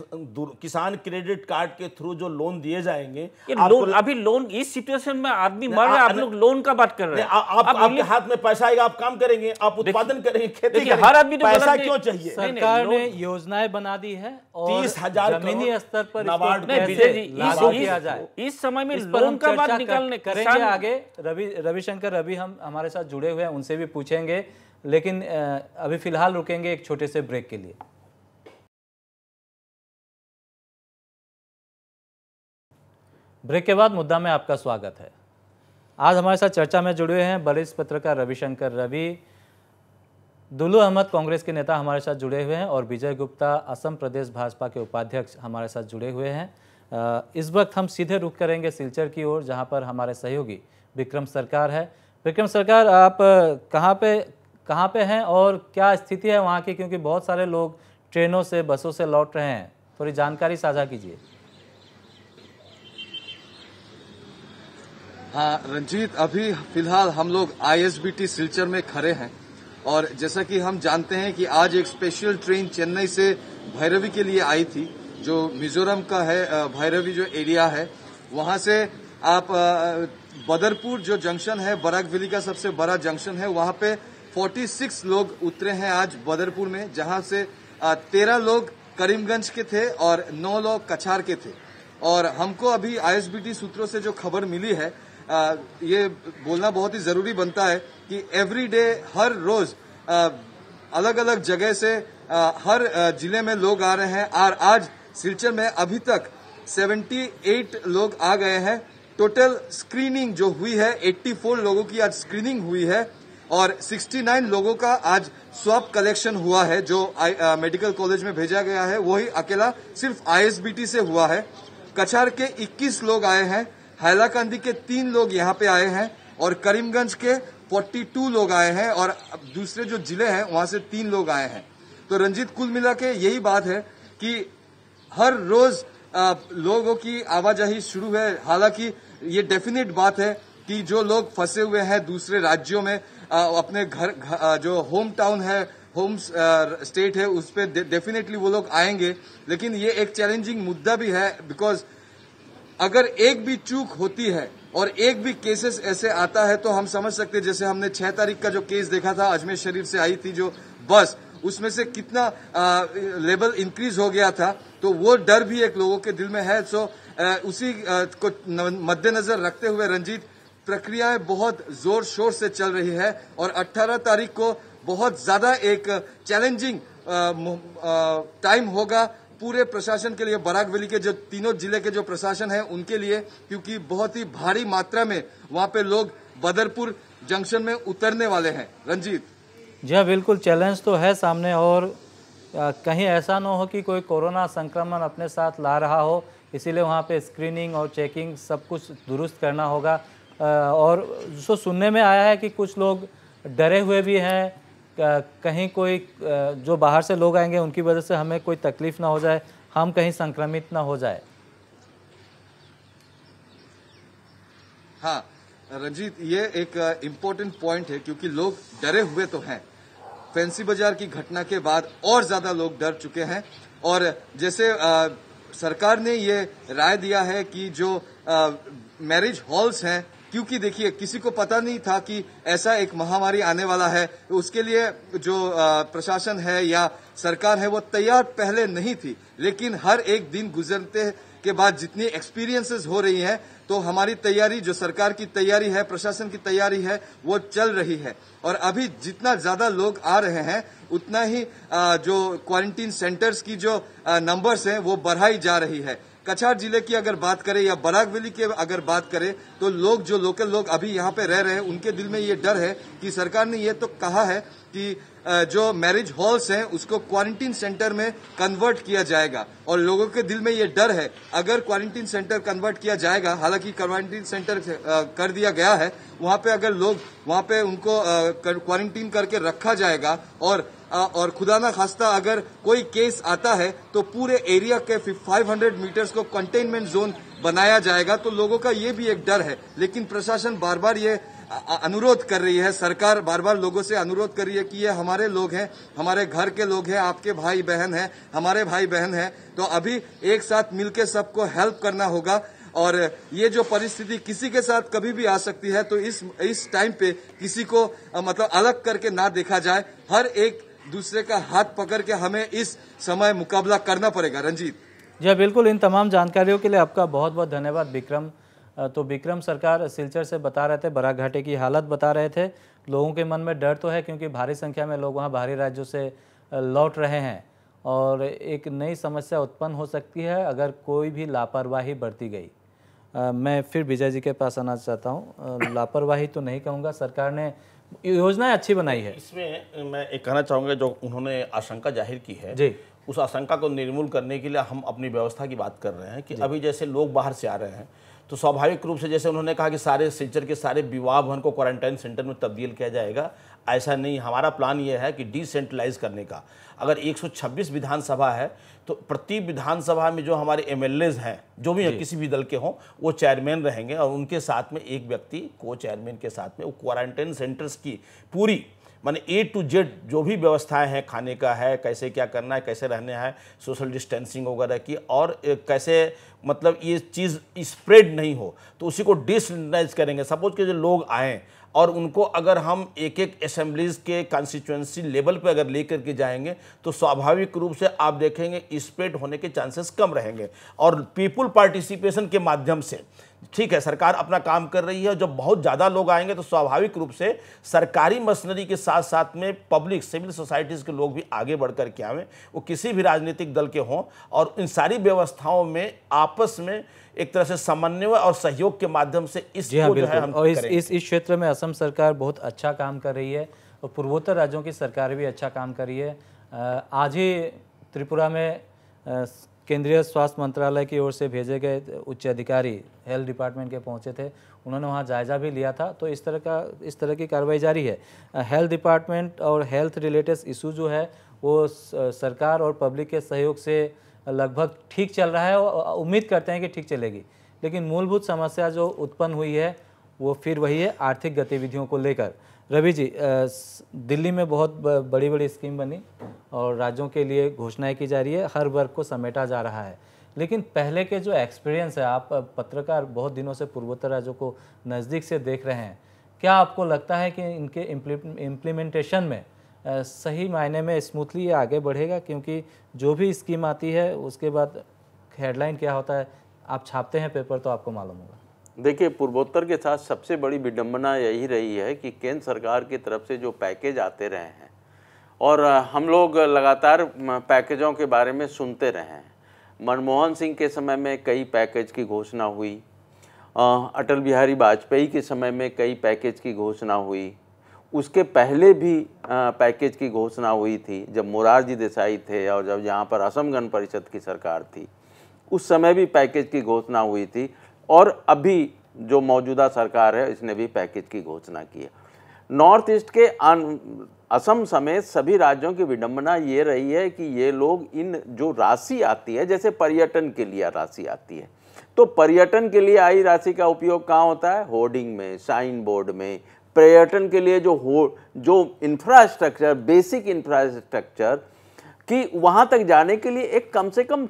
किसान क्रेडिट कार्ड के थ्रू जो लोन दिए जाएंगे लोन अभी लोन इस सिचुएशन में आदमी मर रहा है आप लोग लोन का बात कर रहे हैं आप आपके हाथ में पैसा आएगा आप काम करेंगे आप उत्पादन करेंगे खेती हर आदमी तो पैसा क्यों चाहिए सरकार ने योजनाएं बना दी है तीस हजार स्तर पर इस समय में लोन का बात निकालने करेंगे आगे रवि रविशंकर रवि हम हमारे साथ जुड़े हुए हैं उनसे भी पूछेंगे लेकिन अभी फ़िलहाल रुकेंगे एक छोटे से ब्रेक के लिए ब्रेक के बाद मुद्दा में आपका स्वागत है आज हमारे साथ चर्चा में जुड़े हैं वरिष्ठ पत्रकार रविशंकर रवि दुल्लू अहमद कांग्रेस के नेता हमारे साथ जुड़े हुए हैं और विजय गुप्ता असम प्रदेश भाजपा के उपाध्यक्ष हमारे साथ जुड़े हुए हैं इस वक्त हम सीधे रुख करेंगे सिलचर की ओर जहां पर हमारे सहयोगी विक्रम सरकार है विक्रम सरकार आप कहाँ पे कहाँ पे हैं और क्या स्थिति है वहाँ की क्योंकि बहुत सारे लोग ट्रेनों से बसों से लौट रहे हैं थोड़ी जानकारी साझा कीजिए हाँ रंजीत अभी फिलहाल हम लोग आईएसबीटी सिलचर में खड़े हैं और जैसा कि हम जानते हैं कि आज एक स्पेशल ट्रेन चेन्नई से भैरवी के लिए आई थी जो मिजोरम का है भैरवी जो एरिया है वहां से आप बदरपुर जो जंक्शन है वैली का सबसे बड़ा जंक्शन है वहां पे 46 लोग उतरे हैं आज बदरपुर में जहां से तेरह लोग करीमगंज के थे और नौ लोग कछार के थे और हमको अभी आईएसबीटी सूत्रों से जो खबर मिली है आ, ये बोलना बहुत ही जरूरी बनता है कि एवरी डे हर रोज आ, अलग अलग जगह से आ, हर जिले में लोग आ रहे हैं और आज सिलचर में अभी तक 78 लोग आ गए हैं टोटल स्क्रीनिंग जो हुई है 84 लोगों की आज स्क्रीनिंग हुई है और 69 लोगों का आज स्वाब कलेक्शन हुआ है जो मेडिकल कॉलेज uh, में भेजा गया है वही अकेला सिर्फ आईएसबीटी से हुआ है कछार के 21 लोग आए हैं हैलाकंदी के तीन लोग यहां पे आए हैं और करीमगंज के 42 लोग आए हैं और दूसरे जो जिले हैं वहां से तीन लोग आए हैं तो रंजीत कुल मिला के यही बात है कि हर रोज आ, uh, लोगों की आवाजाही शुरू है हालांकि ये डेफिनेट बात है कि जो लोग फंसे हुए हैं दूसरे राज्यों में आ, अपने घर, जो होम टाउन है होम स्टेट है उस पर डेफिनेटली वो लोग आएंगे लेकिन ये एक चैलेंजिंग मुद्दा भी है बिकॉज अगर एक भी चूक होती है और एक भी केसेस ऐसे आता है तो हम समझ सकते हैं जैसे हमने छह तारीख का जो केस देखा था अजमेर शरीफ से आई थी जो बस उसमें से कितना आ, लेवल इंक्रीज हो गया था तो वो डर भी एक लोगों के दिल में है सो so, उसी को मद्देनजर रखते हुए रंजीत प्रक्रियाएं बहुत जोर शोर से चल रही है और 18 तारीख को बहुत ज्यादा एक चैलेंजिंग टाइम होगा पूरे प्रशासन के लिए बराग वैली के जो तीनों जिले के जो प्रशासन है उनके लिए क्योंकि बहुत ही भारी मात्रा में वहां पे लोग बदरपुर जंक्शन में उतरने वाले हैं रंजीत जी हाँ बिल्कुल चैलेंज तो है सामने और कहीं ऐसा ना हो कि कोई कोरोना संक्रमण अपने साथ ला रहा हो इसीलिए वहाँ पे स्क्रीनिंग और चेकिंग सब कुछ दुरुस्त करना होगा और जो सुनने में आया है कि कुछ लोग डरे हुए भी हैं कहीं कोई जो बाहर से लोग आएंगे उनकी वजह से हमें कोई तकलीफ़ ना हो जाए हम कहीं संक्रमित ना हो जाए हाँ रंजीत ये एक इम्पोर्टेंट पॉइंट है क्योंकि लोग डरे हुए तो हैं फैंसी बाजार की घटना के बाद और ज्यादा लोग डर चुके हैं और जैसे सरकार ने ये राय दिया है कि जो मैरिज हॉल्स हैं क्योंकि देखिए किसी को पता नहीं था कि ऐसा एक महामारी आने वाला है उसके लिए जो प्रशासन है या सरकार है वो तैयार पहले नहीं थी लेकिन हर एक दिन गुजरते के बाद जितनी एक्सपीरियंसेस हो रही हैं तो हमारी तैयारी जो सरकार की तैयारी है प्रशासन की तैयारी है वो चल रही है और अभी जितना ज्यादा लोग आ रहे हैं उतना ही जो क्वारंटीन सेंटर्स की जो नंबर्स हैं वो बढ़ाई जा रही है कछार जिले की अगर बात करें या बरागवेली की अगर बात करें तो लोग जो लोकल लोग अभी यहाँ पे रह रहे हैं उनके दिल में ये डर है कि सरकार ने ये तो कहा है कि जो मैरिज हॉल्स हैं उसको क्वारंटीन सेंटर में कन्वर्ट किया जाएगा और लोगों के दिल में ये डर है अगर क्वारंटीन सेंटर कन्वर्ट किया जाएगा हालांकि क्वारंटीन सेंटर कर दिया गया है वहां पे अगर लोग वहां पे उनको क्वारंटीन करके रखा जाएगा और और खुदा ना खास्ता अगर कोई केस आता है तो पूरे एरिया के 500 मीटर्स को कंटेनमेंट जोन बनाया जाएगा तो लोगों का ये भी एक डर है लेकिन प्रशासन बार बार ये अनुरोध कर रही है सरकार बार बार लोगों से अनुरोध कर रही है कि ये हमारे लोग हैं हमारे घर के लोग हैं आपके भाई बहन हैं हमारे भाई बहन हैं तो अभी एक साथ मिलकर सबको हेल्प करना होगा और ये जो परिस्थिति किसी के साथ कभी भी आ सकती है तो इस इस टाइम पे किसी को मतलब अलग करके ना देखा जाए हर एक दूसरे का हाथ पकड़ के हमें इस समय मुकाबला करना पड़ेगा रंजीत जी हाँ, बिल्कुल इन तमाम जानकारियों के लिए आपका बहुत बहुत धन्यवाद विक्रम तो विक्रम सरकार सिलचर से बता रहे थे घाटे की हालत बता रहे थे लोगों के मन में डर तो है क्योंकि भारी संख्या में लोग वहाँ बाहरी राज्यों से लौट रहे हैं और एक नई समस्या उत्पन्न हो सकती है अगर कोई भी लापरवाही बरती गई आ, मैं फिर विजय जी के पास आना चाहता हूँ लापरवाही तो नहीं कहूँगा सरकार ने योजनाएं अच्छी बनाई है इसमें मैं एक कहना चाहूँगा जो उन्होंने आशंका जाहिर की है जी उस आशंका को निर्मूल करने के लिए हम अपनी व्यवस्था की बात कर रहे हैं कि अभी जैसे लोग बाहर से आ रहे हैं तो स्वाभाविक रूप से जैसे उन्होंने कहा कि सारे सिलचर के सारे विवाह भवन को क्वारंटाइन सेंटर में तब्दील किया जाएगा ऐसा नहीं हमारा प्लान ये है कि डिसेंट्रलाइज करने का अगर 126 विधानसभा है तो प्रति विधानसभा में जो हमारे एम हैं जो भी है, किसी भी दल के हों वो चेयरमैन रहेंगे और उनके साथ में एक व्यक्ति को चेयरमैन के साथ में वो क्वारंटाइन सेंटर्स की पूरी माने ए टू जेड जो भी व्यवस्थाएं हैं खाने का है कैसे क्या करना है कैसे रहना है सोशल डिस्टेंसिंग वगैरह की और कैसे मतलब ये चीज़ स्प्रेड नहीं हो तो उसी को डिसनाइज करेंगे सपोज के जो लोग आएँ और उनको अगर हम एक एक असेंबलीज के कॉन्स्टिट्यूंसी लेवल पे अगर ले करके जाएंगे तो स्वाभाविक रूप से आप देखेंगे स्प्रेड होने के चांसेस कम रहेंगे और पीपुल पार्टिसिपेशन के माध्यम से ठीक है सरकार अपना काम कर रही है और जब बहुत ज़्यादा लोग आएंगे तो स्वाभाविक रूप से सरकारी मशीनरी के साथ साथ में पब्लिक सिविल सोसाइटीज़ के लोग भी आगे बढ़ कर के आवें वो किसी भी राजनीतिक दल के हों और इन सारी व्यवस्थाओं में आपस में एक तरह से समन्वय और सहयोग के माध्यम से इस जी हाँ, जो है हम और इस इस इस क्षेत्र में असम सरकार बहुत अच्छा काम कर रही है और पूर्वोत्तर राज्यों की सरकार भी अच्छा काम कर रही है आज ही त्रिपुरा में केंद्रीय स्वास्थ्य मंत्रालय की ओर से भेजे गए उच्च अधिकारी हेल्थ डिपार्टमेंट के पहुंचे थे उन्होंने वहां जायजा भी लिया था तो इस तरह का इस तरह की कार्रवाई जारी है हेल्थ डिपार्टमेंट और हेल्थ रिलेटेड इशू जो है वो सरकार और पब्लिक के सहयोग से लगभग ठीक चल रहा है और उम्मीद करते हैं कि ठीक चलेगी लेकिन मूलभूत समस्या जो उत्पन्न हुई है वो फिर वही है आर्थिक गतिविधियों को लेकर रवि जी दिल्ली में बहुत बड़ी बड़ी स्कीम बनी और राज्यों के लिए घोषणाएं की जा रही है हर वर्ग को समेटा जा रहा है लेकिन पहले के जो एक्सपीरियंस है आप पत्रकार बहुत दिनों से पूर्वोत्तर राज्यों को नज़दीक से देख रहे हैं क्या आपको लगता है कि इनके इम्प्लीमेंटेशन में सही मायने में स्मूथली आगे बढ़ेगा क्योंकि जो भी स्कीम आती है उसके बाद हेडलाइन क्या होता है आप छापते हैं पेपर तो आपको मालूम होगा देखिए पूर्वोत्तर के साथ सबसे बड़ी विडम्बना यही रही है कि केंद्र सरकार की तरफ से जो पैकेज आते रहे हैं और हम लोग लगातार पैकेजों के बारे में सुनते रहे हैं मनमोहन सिंह के समय में कई पैकेज की घोषणा हुई अटल बिहारी वाजपेयी के समय में कई पैकेज की घोषणा हुई उसके पहले भी पैकेज की घोषणा हुई थी जब मोरारजी देसाई थे और जब यहाँ पर असम गण परिषद की सरकार थी उस समय भी पैकेज की घोषणा हुई थी और अभी जो मौजूदा सरकार है इसने भी पैकेज की घोषणा की है नॉर्थ ईस्ट के असम समेत सभी राज्यों की विडंबना ये रही है कि ये लोग इन जो राशि आती है जैसे पर्यटन के लिए राशि आती है तो पर्यटन के लिए आई राशि का उपयोग कहाँ होता है होर्डिंग में साइन बोर्ड में पर्यटन के लिए जो हो जो इंफ्रास्ट्रक्चर बेसिक इंफ्रास्ट्रक्चर कि वहाँ तक जाने के लिए एक कम से कम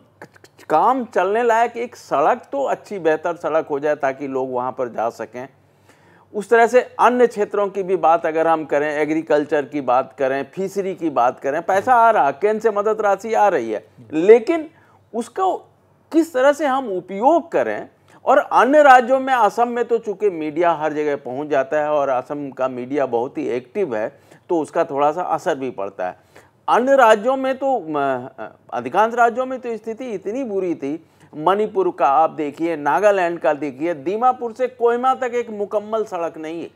काम चलने लायक एक सड़क तो अच्छी बेहतर सड़क हो जाए ताकि लोग वहाँ पर जा सकें उस तरह से अन्य क्षेत्रों की भी बात अगर हम करें एग्रीकल्चर की बात करें फिशरी की बात करें पैसा आ रहा केंद्र से मदद राशि आ रही है लेकिन उसका किस तरह से हम उपयोग करें और अन्य राज्यों में असम में तो चूंकि मीडिया हर जगह पहुंच जाता है और असम का मीडिया बहुत ही एक्टिव है तो उसका थोड़ा सा असर भी पड़ता है अन्य राज्यों में तो अधिकांश राज्यों में तो स्थिति इतनी बुरी थी मणिपुर का आप देखिए नागालैंड का देखिए दीमापुर से कोयमा तक एक मुकम्मल सड़क नहीं है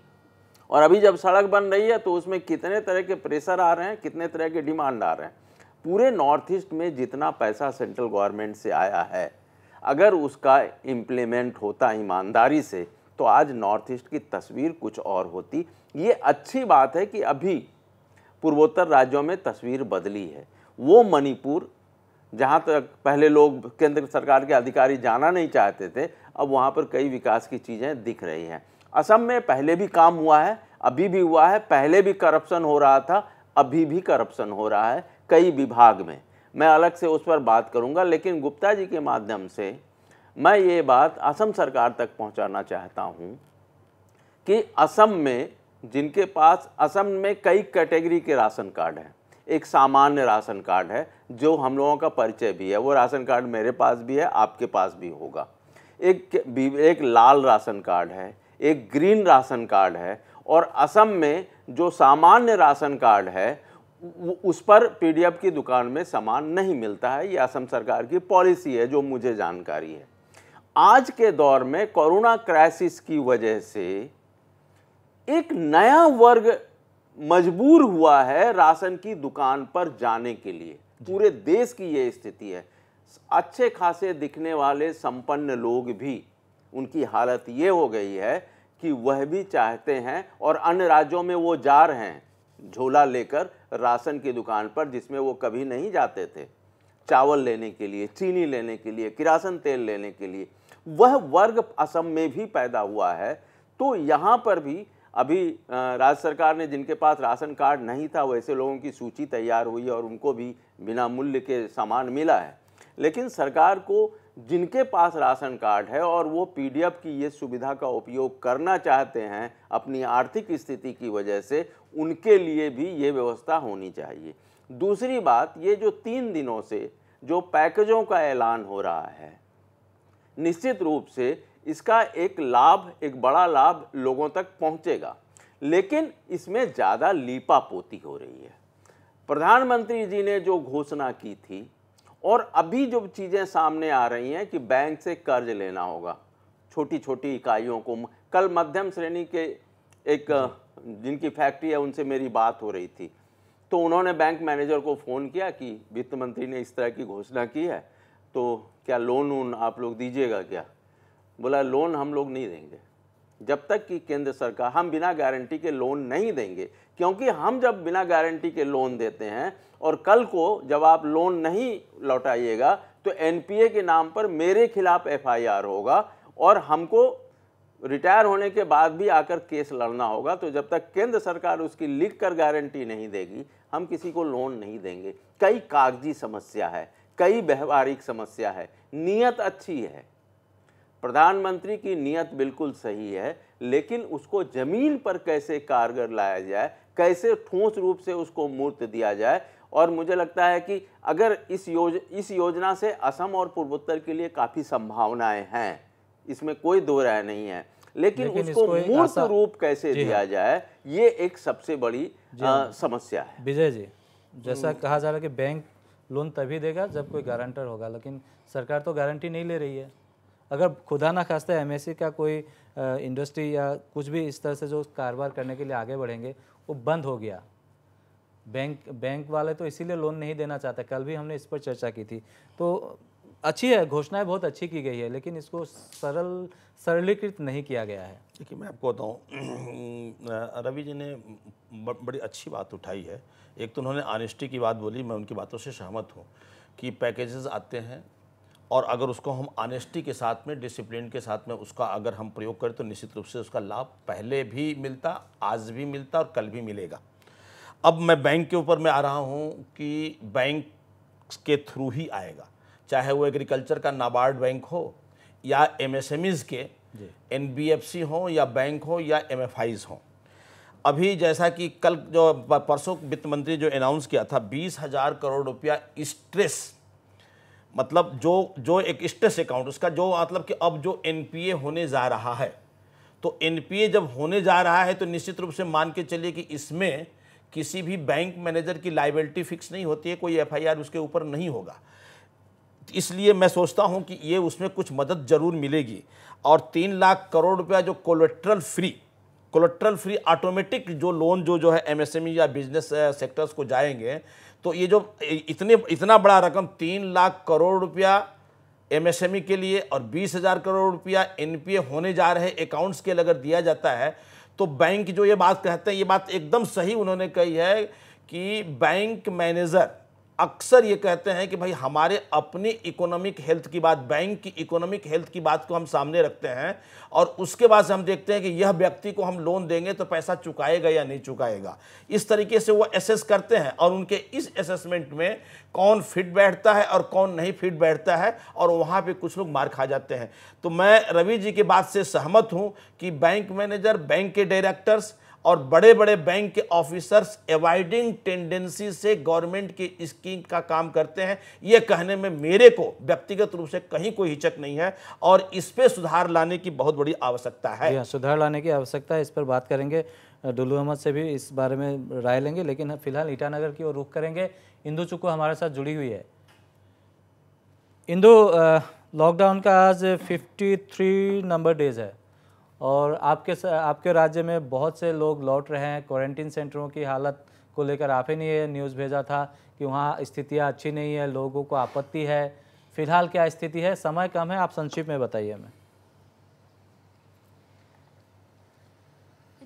और अभी जब सड़क बन रही है तो उसमें कितने तरह के प्रेशर आ रहे हैं कितने तरह के डिमांड आ रहे हैं पूरे नॉर्थ ईस्ट में जितना पैसा सेंट्रल गवर्नमेंट से आया है अगर उसका इम्प्लीमेंट होता ईमानदारी से तो आज नॉर्थ ईस्ट की तस्वीर कुछ और होती ये अच्छी बात है कि अभी पूर्वोत्तर राज्यों में तस्वीर बदली है वो मणिपुर जहाँ तक पहले लोग केंद्र सरकार के अधिकारी जाना नहीं चाहते थे अब वहाँ पर कई विकास की चीज़ें दिख रही हैं असम में पहले भी काम हुआ है अभी भी हुआ है पहले भी करप्शन हो रहा था अभी भी करप्शन हो रहा है कई विभाग में मैं अलग से उस पर बात करूंगा लेकिन गुप्ता जी के माध्यम से मैं ये बात असम सरकार तक पहुंचाना चाहता हूं कि असम में जिनके पास असम में कई कैटेगरी के राशन कार्ड हैं एक सामान्य राशन कार्ड है जो हम लोगों का परिचय भी है वो राशन कार्ड मेरे पास भी है आपके पास भी होगा एक एक लाल राशन कार्ड है एक ग्रीन राशन कार्ड है और असम में जो सामान्य राशन कार्ड है उस पर पीडीएफ की दुकान में सामान नहीं मिलता है ये असम सरकार की पॉलिसी है जो मुझे जानकारी है आज के दौर में कोरोना क्राइसिस की वजह से एक नया वर्ग मजबूर हुआ है राशन की दुकान पर जाने के लिए पूरे देश की यह स्थिति है अच्छे खासे दिखने वाले संपन्न लोग भी उनकी हालत ये हो गई है कि वह भी चाहते हैं और अन्य राज्यों में वो जा रहे हैं झोला लेकर राशन की दुकान पर जिसमें वो कभी नहीं जाते थे चावल लेने के लिए चीनी लेने के लिए किरासन तेल लेने के लिए वह वर्ग असम में भी पैदा हुआ है तो यहाँ पर भी अभी राज्य सरकार ने जिनके पास राशन कार्ड नहीं था वैसे लोगों की सूची तैयार हुई और उनको भी बिना मूल्य के सामान मिला है लेकिन सरकार को जिनके पास राशन कार्ड है और वो पीडीएफ की ये सुविधा का उपयोग करना चाहते हैं अपनी आर्थिक स्थिति की वजह से उनके लिए भी ये व्यवस्था होनी चाहिए दूसरी बात ये जो तीन दिनों से जो पैकेजों का ऐलान हो रहा है निश्चित रूप से इसका एक लाभ एक बड़ा लाभ लोगों तक पहुंचेगा लेकिन इसमें ज़्यादा लीपा पोती हो रही है प्रधानमंत्री जी ने जो घोषणा की थी और अभी जो चीज़ें सामने आ रही हैं कि बैंक से कर्ज लेना होगा छोटी छोटी इकाइयों को कल मध्यम श्रेणी के एक जिनकी फैक्ट्री है उनसे मेरी बात हो रही थी तो उन्होंने बैंक मैनेजर को फ़ोन किया कि वित्त मंत्री ने इस तरह की घोषणा की है तो क्या लोन वोन आप लोग दीजिएगा क्या बोला लोन हम लोग नहीं देंगे जब तक कि केंद्र सरकार हम बिना गारंटी के लोन नहीं देंगे क्योंकि हम जब बिना गारंटी के लोन देते हैं और कल को जब आप लोन नहीं लौटाइएगा तो एनपीए के नाम पर मेरे खिलाफ एफआईआर होगा और हमको रिटायर होने के बाद भी आकर केस लड़ना होगा तो जब तक केंद्र सरकार उसकी लिख कर गारंटी नहीं देगी हम किसी को लोन नहीं देंगे कई कागजी समस्या है कई व्यवहारिक समस्या है नीयत अच्छी है प्रधानमंत्री की नियत बिल्कुल सही है लेकिन उसको ज़मीन पर कैसे कारगर लाया जाए कैसे ठोस रूप से उसको मूर्त दिया जाए और मुझे लगता है कि अगर इस योज इस योजना से असम और पूर्वोत्तर के लिए काफ़ी संभावनाएं हैं इसमें कोई दो राय नहीं है लेकिन, लेकिन उसको मूर्त रूप कैसे दिया हाँ। जाए ये एक सबसे बड़ी आ, हाँ। समस्या है विजय जी जैसा हम्म। कहा जा रहा है कि बैंक लोन तभी देगा जब कोई गारंटर होगा लेकिन सरकार तो गारंटी नहीं ले रही है अगर खुदा ना खास्ता एम का कोई इंडस्ट्री या कुछ भी इस तरह से जो कारोबार करने के लिए आगे बढ़ेंगे वो बंद हो गया बैंक बैंक वाले तो इसीलिए लोन नहीं देना चाहते कल भी हमने इस पर चर्चा की थी तो अच्छी है घोषणाएं बहुत अच्छी की गई है लेकिन इसको सरल सरलीकृत नहीं किया गया है देखिए मैं आपको बताऊँ रवि जी ने बड़ी अच्छी बात उठाई है एक तो उन्होंने आनेस्टी की बात बोली मैं उनकी बातों से सहमत हूँ कि पैकेजेस आते हैं और अगर उसको हम ऑनेस्टी के साथ में डिसिप्लिन के साथ में उसका अगर हम प्रयोग करें तो निश्चित रूप से उसका लाभ पहले भी मिलता आज भी मिलता और कल भी मिलेगा अब मैं बैंक के ऊपर मैं आ रहा हूँ कि बैंक के थ्रू ही आएगा चाहे वो एग्रीकल्चर का नाबार्ड बैंक हो या एमएसएमईज के एन बी एफ सी हों या बैंक हो या एम एफ आईज हों अभी जैसा कि कल जो परसों वित्त मंत्री जो अनाउंस किया था बीस हज़ार करोड़ रुपया स्ट्रेस मतलब जो जो एक स्टेस अकाउंट उसका जो मतलब कि अब जो एनपीए होने जा रहा है तो एनपीए जब होने जा रहा है तो निश्चित रूप से मान के चलिए कि इसमें किसी भी बैंक मैनेजर की लाइबिलिटी फिक्स नहीं होती है कोई एफआईआर उसके ऊपर नहीं होगा इसलिए मैं सोचता हूं कि ये उसमें कुछ मदद जरूर मिलेगी और तीन लाख करोड़ रुपया जो collateral free collateral free automatic जो लोन जो जो है एमएसएमई e या बिजनेस सेक्टर्स uh, को जाएंगे तो ये जो इतने इतना बड़ा रकम तीन लाख करोड़ रुपया एमएसएमई e के लिए और बीस हज़ार करोड़ रुपया एनपीए होने जा रहे अकाउंट्स के लिए अगर दिया जाता है तो बैंक जो ये बात कहते हैं ये बात एकदम सही उन्होंने कही है कि बैंक मैनेजर अक्सर ये कहते हैं कि भाई हमारे अपनी इकोनॉमिक हेल्थ की बात बैंक की इकोनॉमिक हेल्थ की बात को हम सामने रखते हैं और उसके बाद से हम देखते हैं कि यह व्यक्ति को हम लोन देंगे तो पैसा चुकाएगा या नहीं चुकाएगा इस तरीके से वो एसेस करते हैं और उनके इस असेसमेंट में कौन फिट बैठता है और कौन नहीं फिट बैठता है और वहाँ पे कुछ लोग मार खा जाते हैं तो मैं रवि जी की बात से सहमत हूँ कि बैंक मैनेजर बैंक के डायरेक्टर्स और बड़े बड़े बैंक के ऑफिसर्स एवाइडिंग टेंडेंसी से गवर्नमेंट की स्कीम का काम करते हैं ये कहने में मेरे को व्यक्तिगत रूप से कहीं कोई हिचक नहीं है और इस पर सुधार लाने की बहुत बड़ी आवश्यकता है हाँ, सुधार लाने की आवश्यकता है इस पर बात करेंगे डुल्लू अहमद से भी इस बारे में राय लेंगे लेकिन फिलहाल ईटानगर की ओर रुख करेंगे इंदु चुको हमारे साथ जुड़ी हुई है इंदु लॉकडाउन का आज 53 नंबर डेज है और आपके आपके राज्य में बहुत से लोग लौट रहे हैं क्वारंटीन सेंटरों की हालत को लेकर आप ही ने ये न्यूज़ भेजा था कि वहाँ स्थितियाँ अच्छी नहीं है लोगों को आपत्ति है फिलहाल क्या स्थिति है समय कम है आप संक्षिप्त में बताइए हमें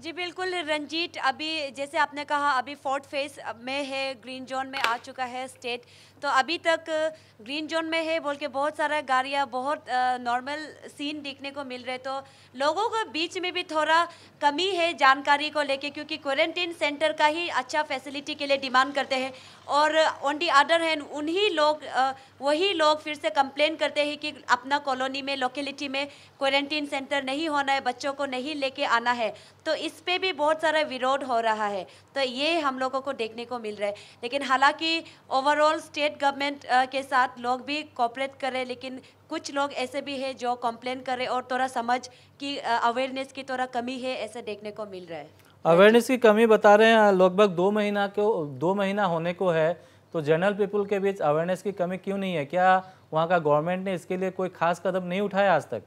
जी बिल्कुल रंजीत अभी जैसे आपने कहा अभी फोर्थ फेज में है ग्रीन जोन में आ चुका है स्टेट तो अभी तक ग्रीन जोन में है बोल के बहुत सारा गाड़ियाँ बहुत नॉर्मल सीन देखने को मिल रहे तो लोगों को बीच में भी थोड़ा कमी है जानकारी को लेके क्योंकि क्वारंटीन सेंटर का ही अच्छा फैसिलिटी के लिए डिमांड करते हैं और ऑन दी अदर हैंड उन्हीं लोग वही लोग फिर से कंप्लेन करते हैं कि अपना कॉलोनी में लोकेलिटी में क्वारंटीन सेंटर नहीं होना है बच्चों को नहीं लेके आना है तो इस पर भी बहुत सारा विरोध हो रहा है तो ये हम लोगों को देखने को मिल रहा है लेकिन हालांकि ओवरऑल स्टेट गवर्नमेंट के साथ लोग भी कॉपरेट कर रहे लेकिन कुछ लोग ऐसे भी है जो कंप्लेन कर रहे और थोड़ा समझ की अवेयरनेस की थोड़ा कमी है ऐसे देखने को मिल रहा है अवेयरनेस की कमी बता रहे हैं लगभग दो महीना को दो महीना होने को है तो जनरल पीपल के बीच अवेयरनेस की कमी क्यों नहीं है क्या वहाँ का गवर्नमेंट ने इसके लिए कोई खास कदम नहीं उठाया आज तक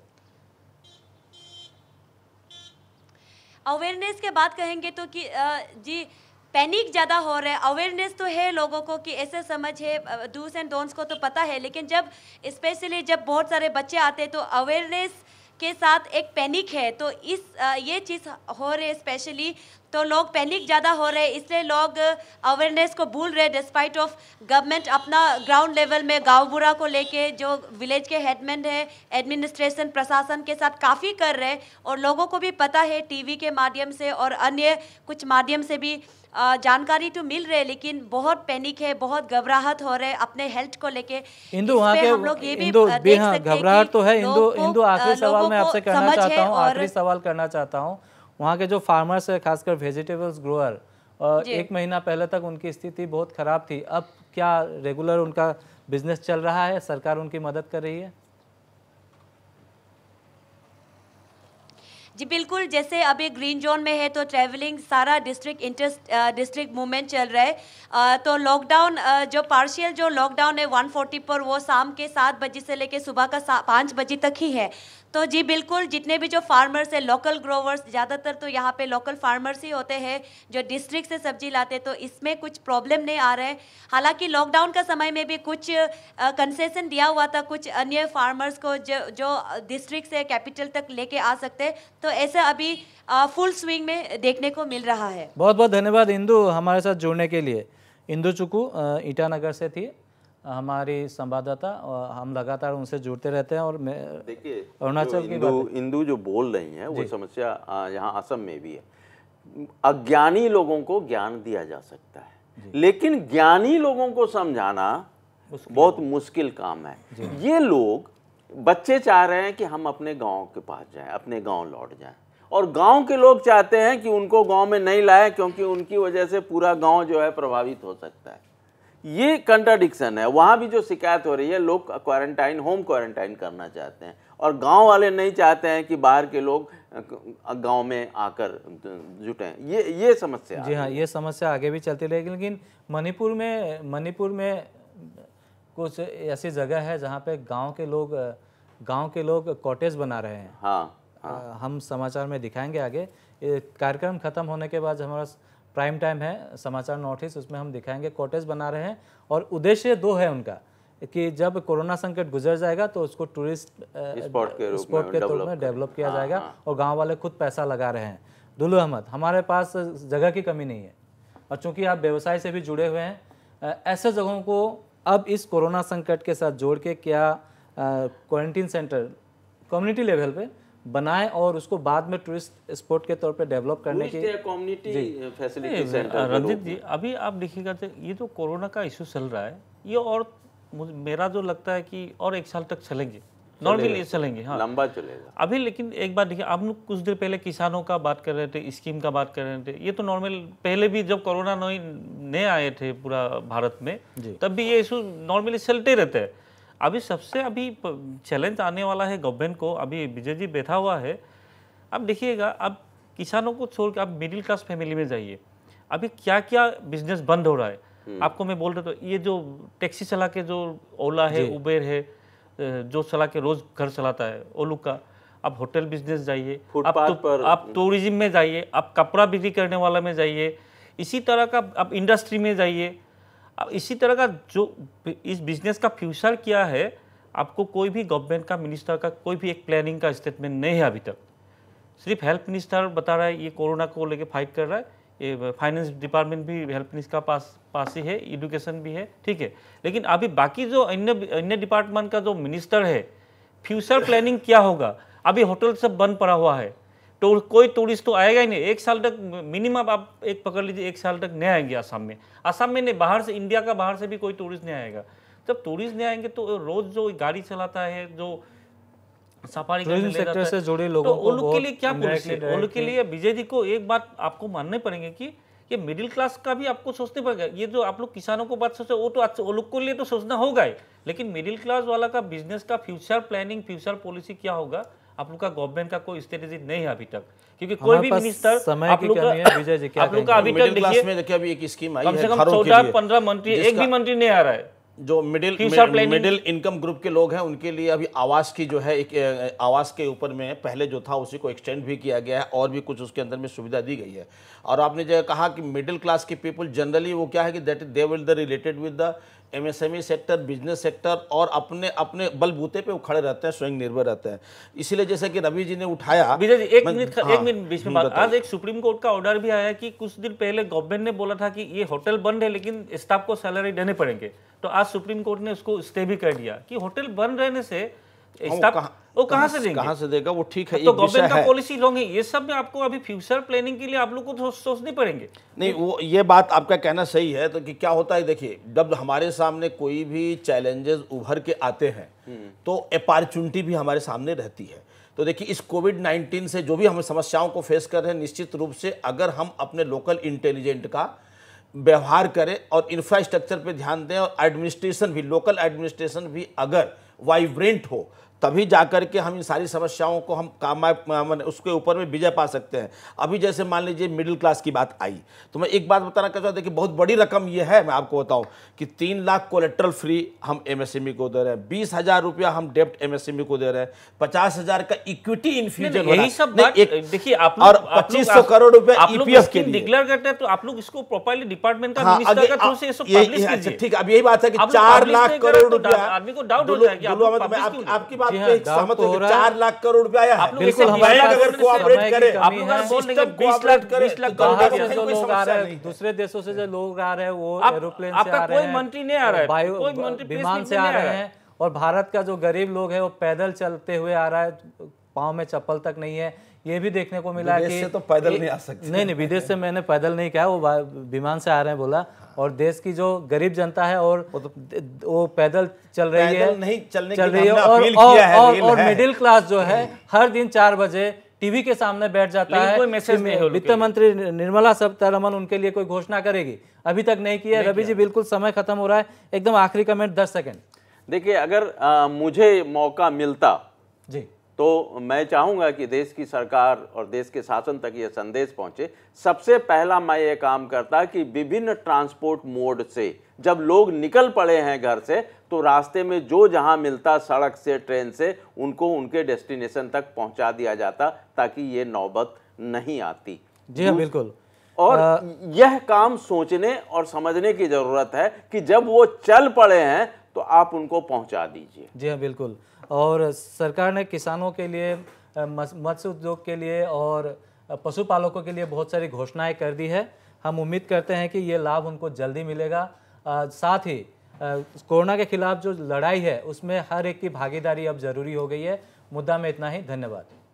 अवेयरनेस के बात कहेंगे तो कि जी पैनिक ज़्यादा हो रहा है अवेयरनेस तो है लोगों को कि ऐसे समझ है डूज एंड डोंट्स को तो पता है लेकिन जब स्पेशली जब बहुत सारे बच्चे आते हैं तो अवेयरनेस के साथ एक पैनिक है तो इस ये चीज़ हो रही है स्पेशली तो लोग पैनिक ज़्यादा हो रहे इसलिए लोग अवेयरनेस को भूल रहे डिस्पाइट ऑफ गवर्नमेंट अपना ग्राउंड लेवल में गाँव बुरा को लेके जो विलेज के हेडमैन है एडमिनिस्ट्रेशन प्रशासन के साथ काफ़ी कर रहे और लोगों को भी पता है टीवी के माध्यम से और अन्य कुछ माध्यम से भी जानकारी तो मिल रही है लेकिन बहुत पैनिक है बहुत घबराहट हो रहे अपने हेल्थ को लेके हम लोग ये भी घबराहट तो है इंदु इंदु आखिरी सवाल मैं आपसे करना चाहता हूँ आखिरी सवाल करना चाहता हूँ वहाँ के जो फार्मर्स है खासकर वेजिटेबल्स ग्रोअर और एक महीना पहले तक उनकी स्थिति बहुत ख़राब थी अब क्या रेगुलर उनका बिजनेस चल रहा है सरकार उनकी मदद कर रही है जी बिल्कुल जैसे अभी ग्रीन जोन में है तो ट्रैवलिंग सारा डिस्ट्रिक्ट इंटरेस्ट डिस्ट्रिक्ट मूवमेंट चल रहा है आ, तो लॉकडाउन जो पार्शियल जो लॉकडाउन है 140 पर वो शाम के सात बजे से लेकर सुबह का पाँच बजे तक ही है तो जी बिल्कुल जितने भी जो फार्मर्स हैं लोकल ग्रोवर्स ज़्यादातर तो यहाँ पे लोकल फार्मर्स ही होते हैं जो डिस्ट्रिक्ट से सब्जी लाते तो इसमें कुछ प्रॉब्लम नहीं आ रहे हालांकि लॉकडाउन का समय में भी कुछ कंसेशन दिया हुआ था कुछ अन्य फार्मर्स को जो जो डिस्ट्रिक्ट से कैपिटल तक लेके आ सकते तो ऐसा अभी फुल स्विंग में देखने को मिल रहा है बहुत बहुत धन्यवाद इंदू हमारे साथ जुड़ने के लिए इंदू चुकू ईटानगर से थी हमारी संवाददाता हम लगातार उनसे जुड़ते रहते हैं और देखिए अरुणाचल की हिंदू जो बोल रही हैं वो समस्या यहाँ असम में भी है अज्ञानी लोगों को ज्ञान दिया जा सकता है लेकिन ज्ञानी लोगों को समझाना बहुत मुश्किल काम है ये लोग बच्चे चाह रहे हैं कि हम अपने गांव के पास जाएं अपने गांव लौट जाएं और गांव के लोग चाहते हैं कि उनको गांव में नहीं लाए क्योंकि उनकी वजह से पूरा गांव जो है प्रभावित हो सकता है ये कंट्राडिक्शन है वहाँ भी जो शिकायत हो रही है लोग क्वारंटाइन होम क्वारंटाइन करना चाहते हैं और गांव वाले नहीं चाहते हैं कि बाहर के लोग गांव में आकर जुटें ये ये समस्या जी हाँ ये समस्या आगे भी चलती रहेगी लेकिन मणिपुर में मणिपुर में कुछ ऐसी जगह है जहाँ पे गांव के लोग गांव के लोग कॉटेज बना रहे हैं हाँ, हाँ। हम समाचार में दिखाएंगे आगे कार्यक्रम खत्म होने के बाद हमारा प्राइम टाइम है समाचार नॉर्थ ईस्ट उसमें हम दिखाएंगे कॉटेज बना रहे हैं और उद्देश्य दो है उनका कि जब कोरोना संकट गुजर जाएगा तो उसको टूरिस्ट स्पॉट के स्पॉट तौर में डेवलप किया हाँ, जाएगा हाँ। और गाँव वाले खुद पैसा लगा रहे हैं दुल्लू अहमद हमारे पास जगह की कमी नहीं है और चूंकि आप व्यवसाय से भी जुड़े हुए हैं ऐसे जगहों को अब इस कोरोना संकट के साथ जोड़ के क्या क्वारंटीन सेंटर कम्युनिटी लेवल पे बनाए और उसको बाद में टूरिस्ट स्पॉट के तौर पे डेवलप करने की community facility centre Ranjit ji अभी आप देखिएगा तो ये जो तो कोरोना का इशू चल रहा है ये और मेरा जो लगता है कि और एक साल तक चलेंगे नॉर्मली चलेंगे हाँ लंबा चलेगा अभी लेकिन एक बात देखिए आप लोग कुछ देर पहले किसानों का बात कर रहे थे स्कीम का बात कर रहे थे ये तो नॉर्मल पहले भी जब कोरोना नए आए थे पूरा भारत में तब भी ये इशू नॉर्मली चलते रहते हैं अभी सबसे अभी चैलेंज आने वाला है गवर्नमेंट को अभी विजय जी बैठा हुआ है अब देखिएगा अब किसानों को छोड़ के आप मिडिल क्लास फैमिली में जाइए अभी क्या क्या बिजनेस बंद हो रहा है हम्म। आपको मैं बोल रहा था तो ये जो टैक्सी चला के जो ओला है उबेर है जो चला के रोज घर चलाता है ओलू का आप होटल बिजनेस जाइए आप तो, पर आप टूरिज्म में जाइए आप कपड़ा बिक्री करने वाला में जाइए इसी तरह का आप इंडस्ट्री में जाइए अब इसी तरह का जो इस बिजनेस का फ्यूचर क्या है आपको कोई भी गवर्नमेंट का मिनिस्टर का कोई भी एक प्लानिंग का स्टेटमेंट नहीं है अभी तक सिर्फ हेल्थ मिनिस्टर बता रहा है ये कोरोना को लेके फाइट कर रहा है ये फाइनेंस डिपार्टमेंट भी हेल्थ मिनिस्टर का पास पास ही है एडुकेशन भी है ठीक है लेकिन अभी बाकी जो अन्य अन्य डिपार्टमेंट का जो मिनिस्टर है फ्यूचर प्लानिंग क्या होगा अभी होटल सब बंद पड़ा हुआ है तो कोई टूरिस्ट तो आएगा ही नहीं एक साल तक मिनिमम आप एक पकड़ लीजिए एक साल तक नहीं आएंगे आसाम में आसाम में नहीं बाहर से इंडिया का बाहर से भी कोई टूरिस्ट नहीं आएगा जब टूरिस्ट नहीं आएंगे तो रोज़ जो गाड़ी चलाता है जो सफारी करने सेक्टर से जुड़े लोगों तो उन लोग के लिए क्या पॉलिसी है के लिए विजय जी को एक बात आपको मानना पड़ेंगे कि ये मिडिल क्लास का भी आपको सोचने पड़ेगा ये जो आप लोग किसानों को बात सोचे वो तो अच्छा लोग को लिए तो सोचना होगा ही लेकिन मिडिल क्लास वाला का बिजनेस का फ्यूचर प्लानिंग फ्यूचर पॉलिसी क्या होगा आप लोग का गवर्नमेंट का कोई स्ट्रेटेजी नहीं है अभी तक क्योंकि कोई भी मिनिस्टर समय आप लोग का विजय जी आप लोग का अभी तक में देखिए अभी एक स्कीम आई कम से कम चौदह पंद्रह मंत्री एक भी मंत्री नहीं आ रहा है जो मिडिल मिडिल इनकम ग्रुप के लोग हैं उनके लिए अभी आवास की जो है एक आवास के ऊपर में पहले जो था उसी को एक्सटेंड भी किया गया है और भी कुछ उसके अंदर में सुविधा दी गई है और आपने जो कहा कि मिडिल क्लास के पीपल जनरली वो क्या है कि that they will the related with the MSME sector business sector और अपने अपने बलबूते पे वो खड़े रहते हैं स्वयं निर्भर रहते हैं इसीलिए जैसे कि रवि जी ने उठाया विजय जी एक मिनट हाँ, एक मिनट बीच में हम्म, बात आज एक सुप्रीम कोर्ट का ऑर्डर भी आया कि कुछ दिन पहले गवर्नमेंट ने बोला था कि ये होटल बंद है लेकिन स्टाफ को सैलरी देने पड़ेंगे तो आज सुप्रीम कोर्ट ने उसको स्टे भी कर दिया कि होटल बंद रहने से वो से देंगे से देगा वो ठीक है तो गवर्नमेंट का पॉलिसी है ये सब में आपको अभी फ्यूचर प्लानिंग के लिए आप लोग को सोचने पड़ेंगे नहीं वो ये बात आपका कहना सही है तो कि क्या होता है देखिए जब हमारे सामने कोई भी चैलेंजेस उभर के आते हैं हम्म। तो अपॉर्चुनिटी भी हमारे सामने रहती है तो देखिए इस कोविड 19 से जो भी हम समस्याओं को फेस कर रहे हैं निश्चित रूप से अगर हम अपने लोकल इंटेलिजेंट का व्यवहार करें और इंफ्रास्ट्रक्चर पर ध्यान दें और एडमिनिस्ट्रेशन भी लोकल एडमिनिस्ट्रेशन भी अगर वाइब्रेंट हो तभी जाकर के हम इन सारी समस्याओं को हम काम उसके ऊपर में विजय पा सकते हैं अभी जैसे मान लीजिए मिडिल क्लास की बात आई तो मैं एक बात बताना चाहता हूँ देखिए बहुत बड़ी रकम ये है मैं आपको बताऊँ कि तीन लाख कोलेट्रल फ्री हम एमएसएमई e को दे रहे हैं बीस हजार रुपया हम डेप्ट एमएसएमई e को दे रहे हैं पचास हजार का इक्विटी इन्फ्यूजन यही सब देखिए आप और पच्चीस सौ करोड़ रुपए e डिक्लेयर करते हैं तो आप लोग इसको प्रॉपरली डिपार्टमेंट का हाँ, अच्छा, ठीक अब यही बात है कि चार लाख करोड़ तो रुपया आदमी को डाउट आपकी बात पे हाँ, सहमत तो हो चार लाख करोड़ रुपया आया है बिल्कुल अगर कोऑपरेट करे आप लोग बीस लाख बीस तो लाख दूसरे देशों से जो लोग आ रहे हैं वो एरोप्लेन से आ रहे हैं कोई मंत्री नहीं आ रहा है कोई मंत्री विमान से आ रहे हैं और भारत का जो गरीब लोग है वो पैदल चलते हुए आ रहा है पाँव में चप्पल तक नहीं है ये भी देखने को मिला कि तो पैदल नहीं आ सकते नहीं नहीं विदेश से मैंने पैदल नहीं कहा वो विमान से आ रहे हैं बोला और देश की जो गरीब जनता है और वो तो पैदल चल रही है नहीं चलने चल रही है और, और, और, और मिडिल क्लास जो है हर दिन चार बजे टीवी के सामने बैठ जाता है मैसेज नहीं वित्त मंत्री निर्मला सीतारमन उनके लिए कोई घोषणा करेगी अभी तक नहीं किया रवि जी बिल्कुल समय खत्म हो रहा है एकदम आखिरी कमेंट दस सेकेंड देखिए अगर मुझे मौका मिलता जी तो मैं चाहूँगा कि देश की सरकार और देश के शासन तक ये संदेश पहुँचे सबसे पहला मैं ये काम करता कि विभिन्न ट्रांसपोर्ट मोड से जब लोग निकल पड़े हैं घर से तो रास्ते में जो जहाँ मिलता सड़क से ट्रेन से उनको उनके डेस्टिनेशन तक पहुँचा दिया जाता ताकि ये नौबत नहीं आती जी हाँ बिल्कुल और आ, यह काम सोचने और समझने की ज़रूरत है कि जब वो चल पड़े हैं तो आप उनको पहुँचा दीजिए जी हाँ बिल्कुल और सरकार ने किसानों के लिए मत्स्य उद्योग के लिए और पशुपालकों के लिए बहुत सारी घोषणाएं कर दी है हम उम्मीद करते हैं कि ये लाभ उनको जल्दी मिलेगा आ, साथ ही कोरोना के खिलाफ जो लड़ाई है उसमें हर एक की भागीदारी अब जरूरी हो गई है मुद्दा में इतना ही धन्यवाद